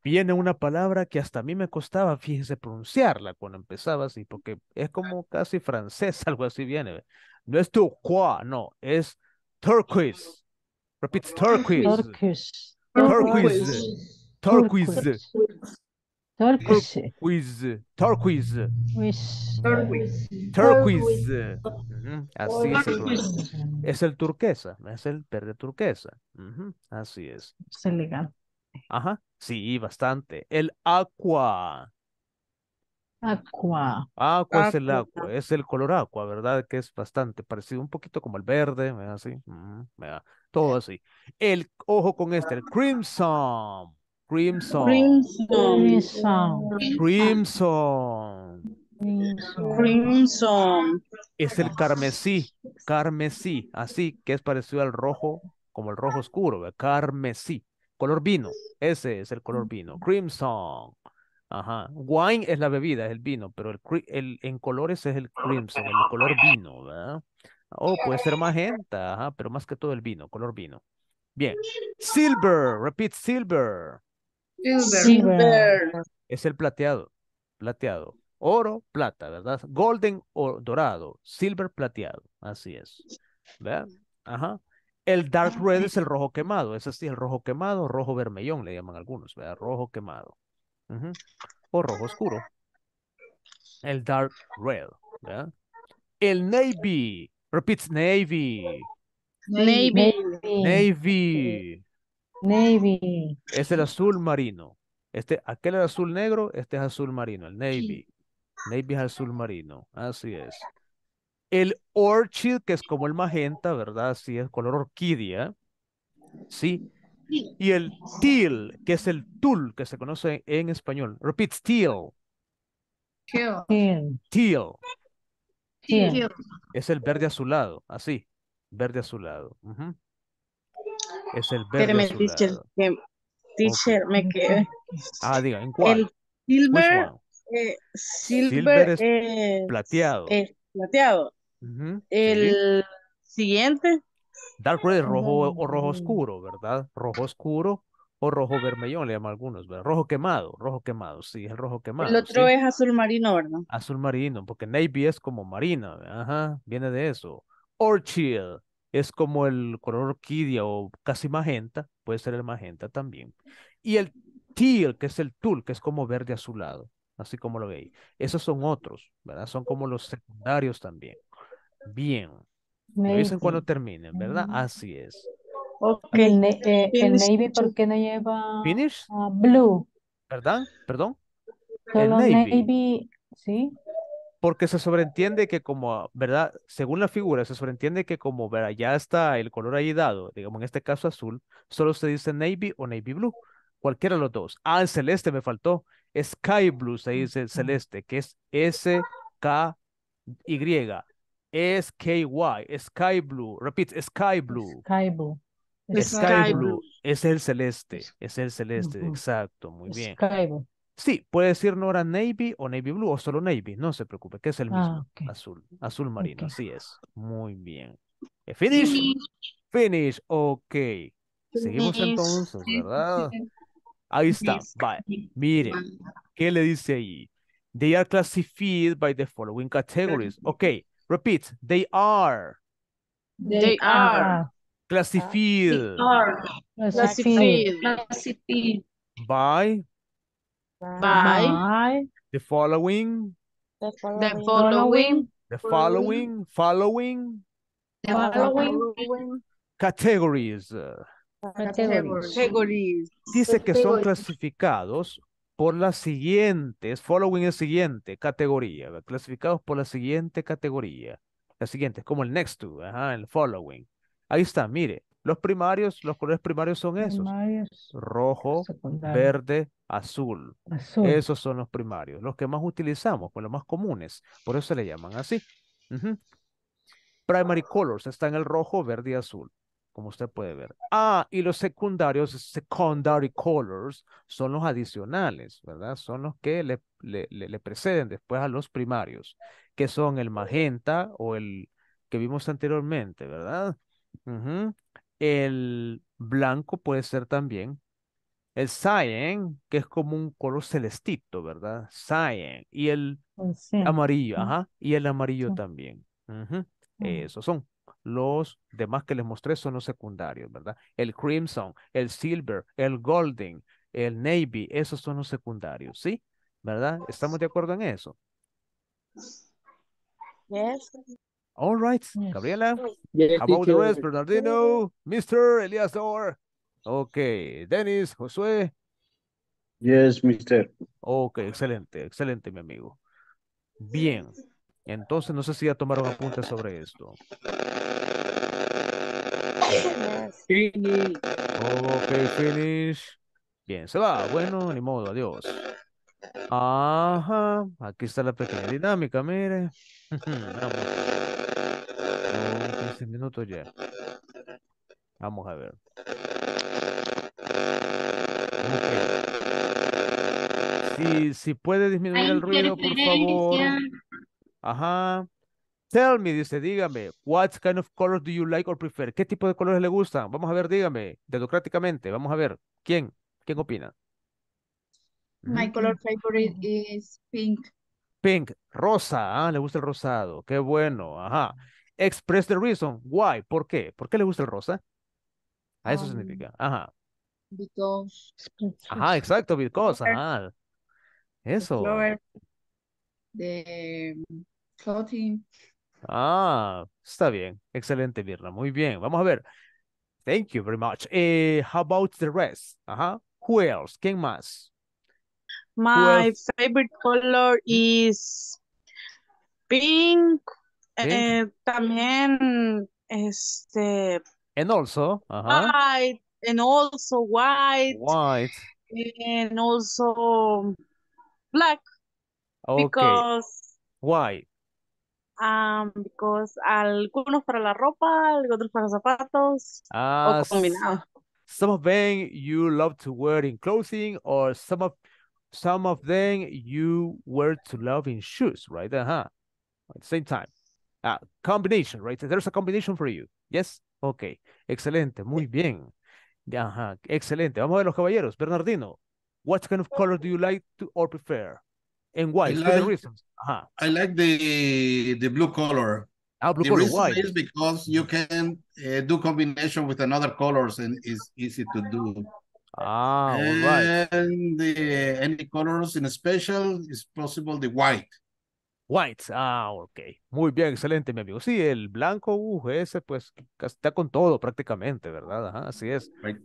Viene una palabra que hasta a mí me costaba, fíjense, pronunciarla cuando empezaba así, porque es como casi francés, algo así viene. No es turquoise, no, es turquoise. Repeat turquoise. Turquoise. Turquoise. Turquoise. Turquoise. Turquoise. Turquoise. Así es. Es el turquesa, es el perro turquesa. Así es. Es elegante. Ajá, sí, bastante. El aqua. Aqua. Aqua es el agua, es el color agua, ¿verdad? Que es bastante parecido un poquito como el verde, ¿verdad? Así, mm, todo así. El ojo con este, el crimson. Crimson. Crimson. Crimson. Crimson. Es el carmesí, carmesí, así que es parecido al rojo, como el rojo oscuro, carmesí, color vino, ese es el color vino, crimson. Ajá. Wine es la bebida, es el vino, pero el, en colores es el crimson, el color vino, ¿verdad? O puede ser magenta, ajá, pero más que todo el vino, color vino. Bien. Silver, repeat, silver. Silver. Es el plateado, plateado. Oro, plata, ¿verdad? Golden o dorado, silver plateado, así es. ¿Verdad? Ajá. El dark red es el rojo quemado, es así el rojo quemado, rojo vermellón le llaman algunos, ¿verdad? Rojo quemado o rojo oscuro. El dark red, El navy, repeats navy. Navy. Navy. Navy. Es el azul marino. Este, aquel es azul negro, este es azul marino, el navy. Navy es azul marino, así es. El orchid, que es como el magenta, ¿verdad? Sí, es color orquídea. Sí, y el teal, que es el tul que se conoce en español. Repeat, Teal. Teal. Teal. Es el verde azulado, así, verde azulado. Es el verde Espérame, azulado. Teacher, teacher me quedé. Ah, diga, ¿en cuál? El silver, eh, silver, es plateado. plateado. El siguiente Dark Red es rojo o rojo oscuro, ¿verdad? Rojo oscuro o rojo vermellón, le llaman algunos, ¿verdad? Rojo quemado, rojo quemado, sí, es el rojo quemado. El otro es azul marino, ¿verdad? Azul marino, porque Navy es como marina, ajá, viene de eso. Orchid es como el color orquídea o casi magenta, puede ser el magenta también. Y el teal, que es el tul, que es como verde azulado, así como lo veis. Esos son otros, ¿verdad? Son como los secundarios también. Bien, me dicen cuando terminen, ¿verdad? Así es. Eh, el, navy, ¿por qué no lleva blue? ¿Verdad? ¿Perdón? el navy. sí. Porque se sobreentiende que como, ¿verdad? Según la figura, se sobreentiende que como ¿verdad? ya está el color ahí dado, digamos en este caso azul, solo se dice navy o navy blue. Cualquiera de los dos. Ah, el celeste me faltó. Sky blue se dice celeste, que es S-K-Y s Sky Blue, repeat, Sky Blue. Sky Blue. Pues Sky, Blue. es el celeste, es el celeste, exacto, muy bien. Sky Blue. Sí, puede decir Nora Navy o Navy Blue o solo Navy, no se preocupe, que es el ah, mismo, azul, azul marino, así es, muy bien. Eh, finish, finish, ok. Seguimos entonces, ¿verdad? Ahí está, vale, miren, ¿qué le dice ahí? They are classified by the following categories, ok. Repeat. They are. They, they are. Classified. Classified. Classified. By. By. By. The following. The following. The following. The following. Following. The following. Categories. Categories. Categories. Dice que son clasificados por la siguiente, es following el siguiente categoría, clasificados por la siguiente categoría. La siguiente, es como el next to, el following. Ahí está, mire, los primarios, los colores primarios son esos. rojo, verde, azul. Esos son los primarios, los que más utilizamos, pues los más comunes, por eso se le llaman así. Primary colors, está en el rojo, verde y azul como usted puede ver. Ah, y los secundarios, secondary colors, son los adicionales, ¿verdad? Son los que le, le, preceden después a los primarios, que son el magenta o el que vimos anteriormente, ¿verdad? El blanco puede ser también. El cyan, que es como un color celestito, ¿verdad? Cyan. Y el amarillo, ajá. Y el amarillo también. Esos son. Los demás que les mostré son los secundarios, ¿verdad? El Crimson, el Silver, el Golden, el Navy, esos son los secundarios, ¿sí? ¿Verdad? ¿Estamos de acuerdo en eso? Yes. All right, Gabriela. Yes, Bernardino, Mr. Elias Dor. Ok, Dennis, Josué. Yes, mister. Ok, excelente, excelente, mi amigo. Bien, entonces no sé si ya tomaron apuntes sobre esto. Finish. Ok, finish. Bien, se va. Bueno, ni modo, adiós. Ajá, aquí está la pequeña dinámica, mire. Vamos. 15 minutos ya. Vamos a ver. Si, puede disminuir el ruido, por favor. Ajá. Tell me, dice, dígame, what kind of color do you like or prefer? ¿Qué tipo de colores le gustan? Vamos a ver, dígame, democráticamente, vamos a ver, ¿quién? ¿Quién opina? My mm. color favorite is pink. Pink, rosa, ¿ah? le gusta el rosado, qué bueno, ajá. Express the reason, why, ¿por qué? ¿Por qué le gusta el rosa? A eso um, significa, ajá. Because. Ajá, exacto, because, Eso. The clothing. Ah, está bien. Excelente, Mirna. Muy bien. Vamos a ver. Thank you very much. Eh, how about the rest? Ajá. Who else? ¿Quién más? My favorite color is pink. Eh, también este. And also. White. And also white. White. And also black. Because. Um, because algunos para la ropa, otros para zapatos, uh, o ah, combinado. Some of them you love to wear in clothing, or some of some of them you wear to love in shoes, right? Uh huh. At the same time, uh, combination, right? There's a combination for you. Yes. Okay. Excelente. Muy bien. Ajá. Excelente. Vamos a ver los caballeros. Bernardino, what kind of color do you like to or prefer? and why? I like, reasons. Uh -huh. I like the the blue color. Ah, blue the color. Reason why? Is because you can uh, do combination with another colors and it's easy to do. Ah, all right. And the, any colors in special is possible the white. Whites, ah, ok. Muy bien, excelente, mi amigo. Sí, el blanco, uh, ese pues está con todo prácticamente, ¿verdad? Ajá, así es. Right.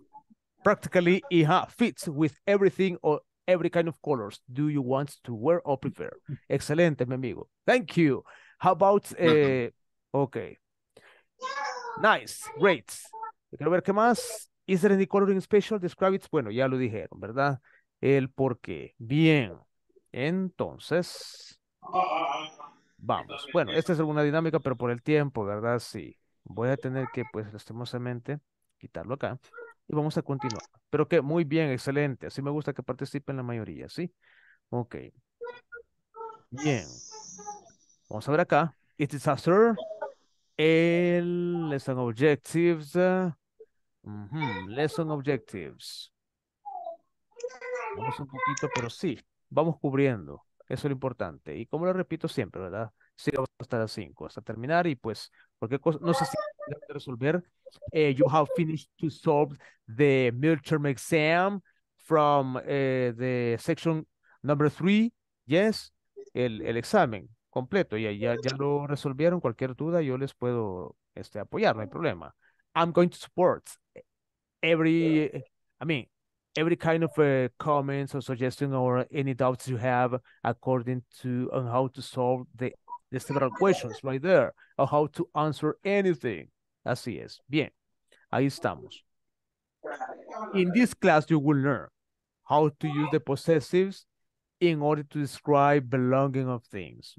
Practically, it fits with everything or every kind of colors do you want to wear or prefer? Mm-hmm. Excelente, mi amigo. Thank you. How about, mm-hmm. eh, okay? Nice, great. Quiero ver qué más. Is there any coloring special? Describe it. Bueno, ya lo dijeron, ¿verdad? El por qué. Bien. Entonces, vamos. Bueno, esta es alguna dinámica, pero por el tiempo, ¿verdad? Sí. Voy a tener que, pues, lastimosamente, quitarlo acá y vamos a continuar. Pero que muy bien, excelente. Así me gusta que participen la mayoría, ¿sí? Ok. Bien. Vamos a ver acá. It is sir El lesson objectives. Lesson objectives. Vamos un poquito, pero sí. Vamos cubriendo. Eso es lo importante. Y como lo repito siempre, ¿verdad? Sí, vamos hasta las 5, hasta terminar y pues porque cosa. No sé si resolver. Uh, you have finished to solve the midterm exam from uh, the section number three. Yes, el, el examen completo. Ya, ya, ya lo resolvieron. Cualquier duda yo les puedo este, apoyar, no hay problema. I'm going to support every, I mean, every kind of uh, comments or suggestion or any doubts you have according to on how to solve the, the several questions right there or how to answer anything. Así es. Bien, ahí estamos. In this class, you will learn how to use the possessives in order to describe belonging of things.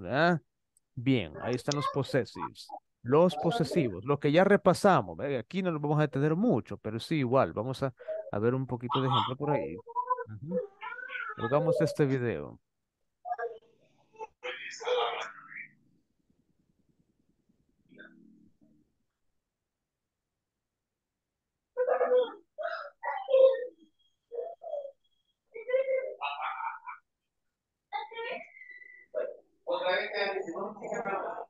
Bien, ahí están los possessives. Los posesivos, lo que ya repasamos. Aquí no lo vamos a detener mucho, pero sí igual. Vamos a, ver un poquito de ejemplo por ahí. este video.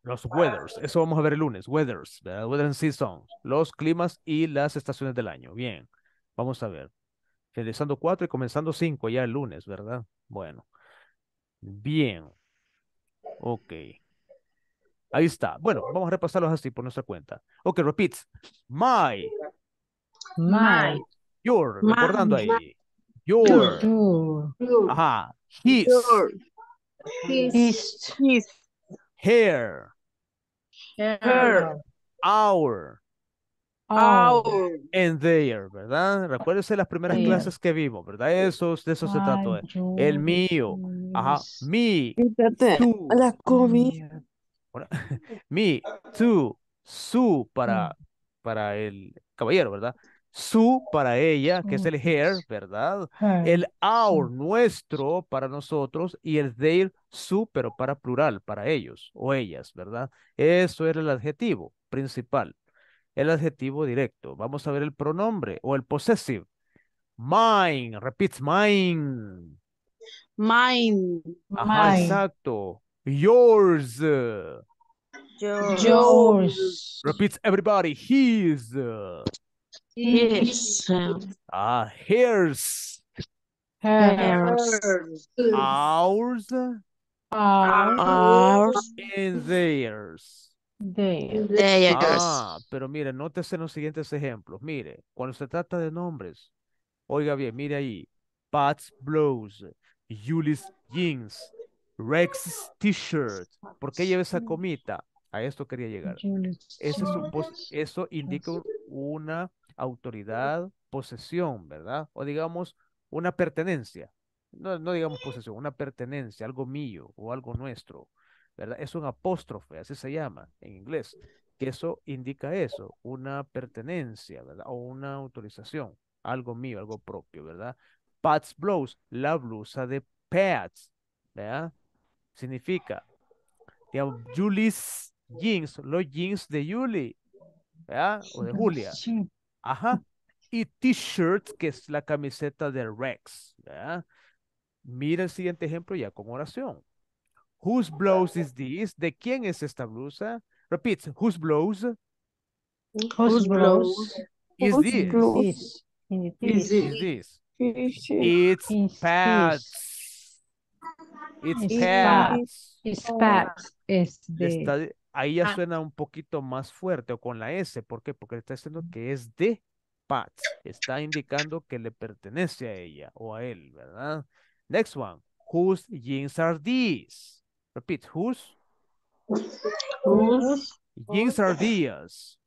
Los weathers, eso vamos a ver el lunes, weathers, ¿verdad? Weather and season, los climas y las estaciones del año. Bien, vamos a ver. Finalizando cuatro y comenzando cinco ya el lunes, ¿verdad? Bueno. Bien. Ok. Ahí está. Bueno, vamos a repasarlos así por nuestra cuenta. Ok, repeats. My. My. Your. Recordando ahí. Your. His. His. His. Hair. here, our, our And there, ¿verdad? Recuérdese las primeras clases que vimos, ¿verdad? Eso, de eso se trató. Eh. El mío. Ajá. Me. Tú. La comida. Me. Tú. Su para, mm. para el caballero, ¿verdad? su para ella, que es mm. el her, ¿verdad? El our, mm. nuestro, para nosotros, y el their, su, pero para plural, para ellos o ellas, ¿verdad? Eso era el adjetivo principal, el adjetivo directo. Vamos a ver el pronombre o el possessive. Mine, repeats mine. Mine. exacto. Yours. Yours. Yours. Repeats everybody. His. Um, ah, hers. Ours. Ours. And theirs. Theirs. Ah, pero mire, en los siguientes ejemplos. Mire, cuando se trata de nombres, oiga bien, mire ahí. Pat's Blows, Julie's Jeans, Rex T-shirt. ¿Por qué lleva esa comita? A esto quería llegar. Eso eso indica una autoridad, posesión, ¿verdad? O digamos, una pertenencia. No, no digamos posesión, una pertenencia, algo mío o algo nuestro, ¿verdad? Es un apóstrofe, así se llama en inglés, que eso indica eso, una pertenencia, ¿verdad? O una autorización, algo mío, algo propio, ¿verdad? Pat's Blows, la blusa de Pats, ¿verdad? Significa, digamos, Julie's jeans, los jeans de Julie, ¿verdad? O de Julia. Ajá. Y t shirt que es la camiseta de Rex. Mira el siguiente ejemplo ya con oración. Whose blouse is this? ¿De quién es esta blusa? Repite, whose blouse? Whose blouse is this? Is, is this? It's Pat's. It's Pat's. It's Pat's. It's Ahí ya ah. suena un poquito más fuerte o con la S. ¿Por qué? Porque le está diciendo mm. que es de Pat. Está indicando que le pertenece a ella o a él, ¿verdad? Next one. Whose jeans are these? Repeat. Whose? Whose? Jeans are these.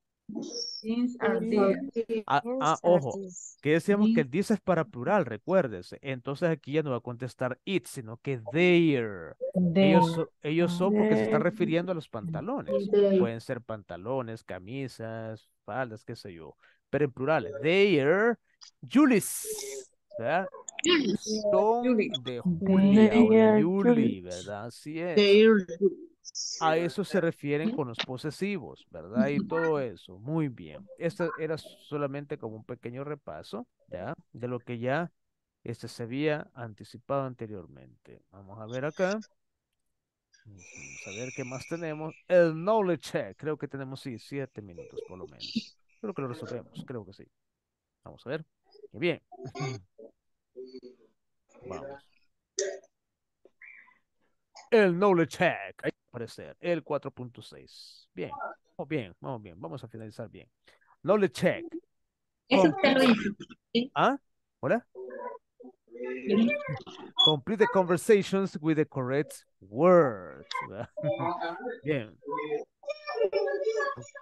Ah, ah ojo, que decíamos que dice es para plural, recuérdese. Entonces aquí ya no va a contestar it, sino que they're Ellos, son porque se están refiriendo a los pantalones. Pueden ser pantalones, camisas, faldas, qué sé yo. Pero en plural, they Julis. de Julia o ¿verdad? A eso se refieren con los posesivos, ¿verdad? Y todo eso. Muy bien. Esto era solamente como un pequeño repaso, ¿ya? De lo que ya este se había anticipado anteriormente. Vamos a ver acá. Vamos a ver qué más tenemos. El knowledge check. Creo que tenemos, sí, siete minutos por lo menos. Creo que lo resolvemos, creo que sí. Vamos a ver. Qué bien. Vamos. El knowledge check parecer, el 4.6. Bien, ah. vamos bien, vamos bien, vamos a finalizar bien. le check. Eso te lo ¿Ah? ¿Hola? Complete the conversations with the correct words. bien.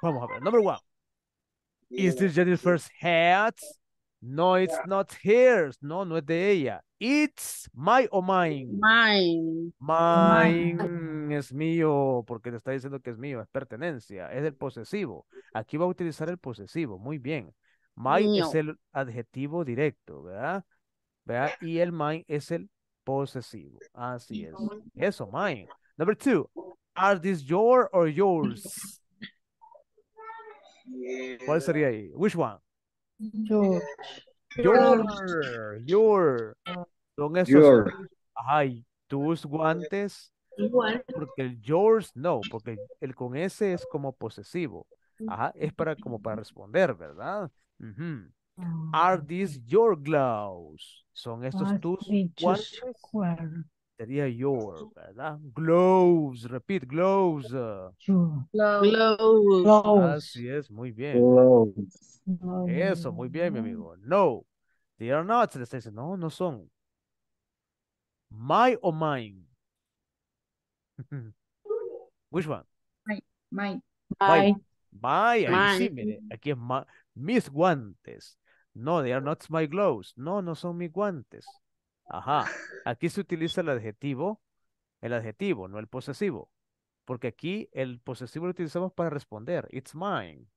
Vamos a ver. Number one. Is this Jennifer's hat? No, it's not hers. No, no es de ella. It's my or Mine. Mine. mine es mío porque le está diciendo que es mío, es pertenencia, es el posesivo. Aquí va a utilizar el posesivo, muy bien. Mine es el adjetivo directo, ¿verdad? Y el mine es el posesivo. Así es. Eso, mine. Number two, are these your or yours? ¿Cuál sería ahí? Which one? Your. Your. Son Your. Ay, tus guantes Igual. Porque el yours no, porque el con S es como posesivo. Ajá, es para como para responder, ¿verdad? Are ah. these your gloves? ¿Son estos tus ¿Cuál Sería your, ¿verdad? Gloves, repeat, gloves. Gloves. Así es, muy bien. Eso, muy bien, mi amigo. No, they are not. no, no son. My or mine. Which one? My, mire, aquí es mis guantes. No, they are not my gloves. No, no son mis guantes. Ajá. Aquí se utiliza el adjetivo, el adjetivo, no el posesivo. Porque aquí el posesivo lo utilizamos para responder. It's mine.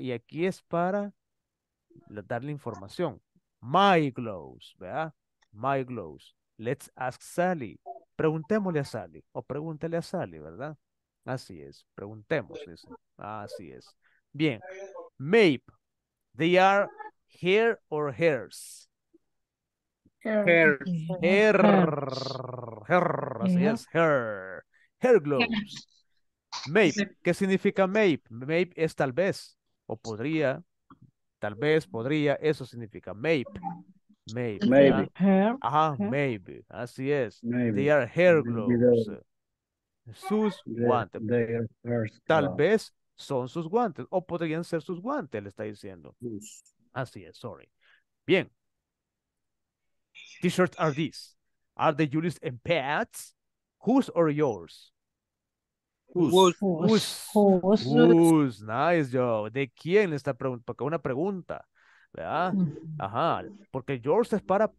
Y aquí es para darle información. My gloves, My gloves. Let's ask Sally. Preguntémosle a Sally, o pregúntele a Sally, ¿verdad? Así es, eso, Así es. Bien. MAPE, They are hair or hers. Her. Her. Así es, her. Hair gloves. Mape. ¿Qué significa MAPE? MAPE es tal vez, o podría, tal vez, podría, eso significa MAPE. Maybe. Maybe. maybe. Así es. They are hair gloves. Sus guantes. Tal vez son sus guantes o podrían ser sus guantes, le está diciendo. Así es, sorry. Bien. T-shirts are these. Are they Julius and Pat's? Whose or yours? Whose. Whose. Whose. Nice, job. ¿De quién le está preguntando? Porque una pregunta. ¿verdad? Ajá, porque yours es para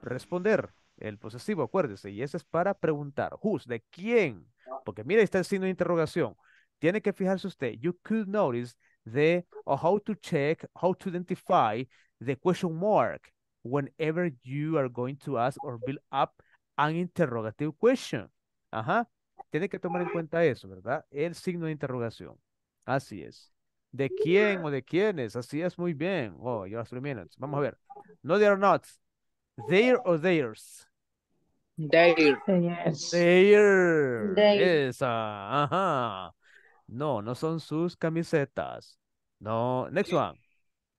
responder, el posesivo, acuérdese, y ese es para preguntar, whose, de quién, porque mira, está el signo de interrogación. Tiene que fijarse usted, you could notice the, or how to check, how to identify the question mark whenever you are going to ask or build up an interrogative question. Ajá, tiene que tomar en cuenta eso, ¿verdad? El signo de interrogación. Así es. ¿De quién o de quiénes? Así es, muy bien. Oh, you Vamos a ver. No, they are not. They or theirs. Their. Yes. No, no son sus camisetas. No. Next one.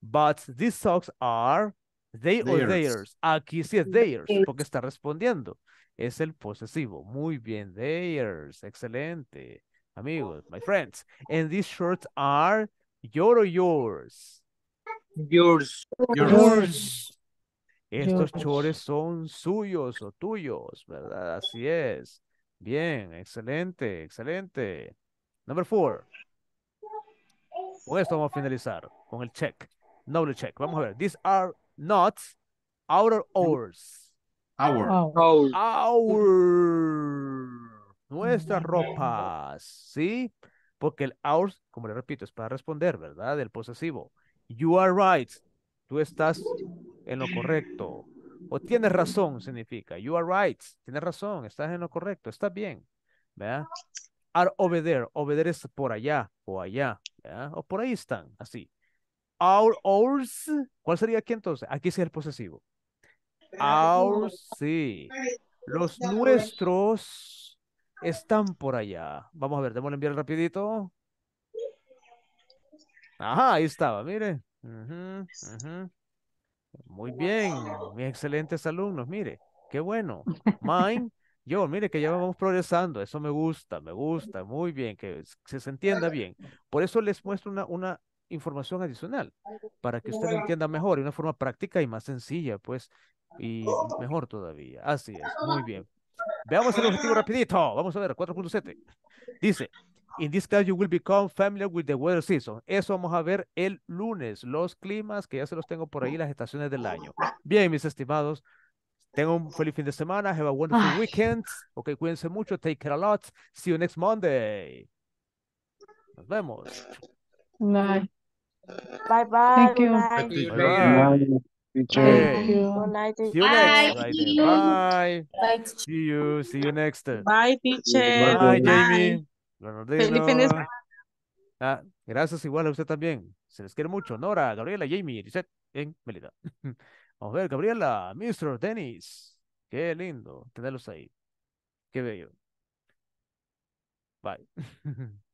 But these socks are they or theirs. Aquí sí es theirs, porque está respondiendo. Es el posesivo. Muy bien, theirs. Excelente. Amigos, my friends. And these shorts are Your or yours. Yours. Yours. Estos chores son suyos o tuyos, ¿verdad? Así es. Bien, excelente, excelente. Number four. Con esto vamos a finalizar, con el check. Noble check. Vamos a ver. These are not our ours. Our. our, Nuestras ropas, ¿sí? sí porque el ours, como le repito, es para responder, ¿verdad? Del posesivo. You are right. Tú estás en lo correcto. O tienes razón, significa. You are right. Tienes razón. Estás en lo correcto. está bien. ¿Verdad? Are over there. Over there es por allá o allá. O por ahí están. Así. Our ours. ¿Cuál sería aquí entonces? Aquí sería el posesivo. Ours, sí. Los nuestros están por allá. Vamos a ver, démosle enviar rapidito. Ajá, ahí estaba, mire. Muy bien, mis excelentes alumnos, mire, qué bueno. Mine, yo, mire que ya vamos progresando, eso me gusta, me gusta, muy bien, que se, entienda bien. Por eso les muestro una, una información adicional, para que usted lo entienda mejor, de una forma práctica y más sencilla, pues, y mejor todavía. Así es, muy bien. Veamos el objetivo rapidito. Vamos a ver, 4.7. Dice, in this class you will become familiar with the weather season. Eso vamos a ver el lunes, los climas, que ya se los tengo por ahí, las estaciones del año. Bien, mis estimados, tengo un feliz fin de semana. Have a wonderful weekend. Ok, cuídense mucho. Take care a lot. See you next Monday. Nos vemos. Bye. Bye Thank you. bye. bye teacher. Okay. Bye. Bye. next. Bye. Bye. Bye. See you. See you next. Bye, teacher. Bye, Jamie. Feliz ah, gracias igual a usted también. Se les quiere mucho. Nora, Gabriela, Jamie, Gisette, en Melida. Vamos a ver, Gabriela, Mr. Dennis. Qué lindo tenerlos ahí. Qué bello. Bye.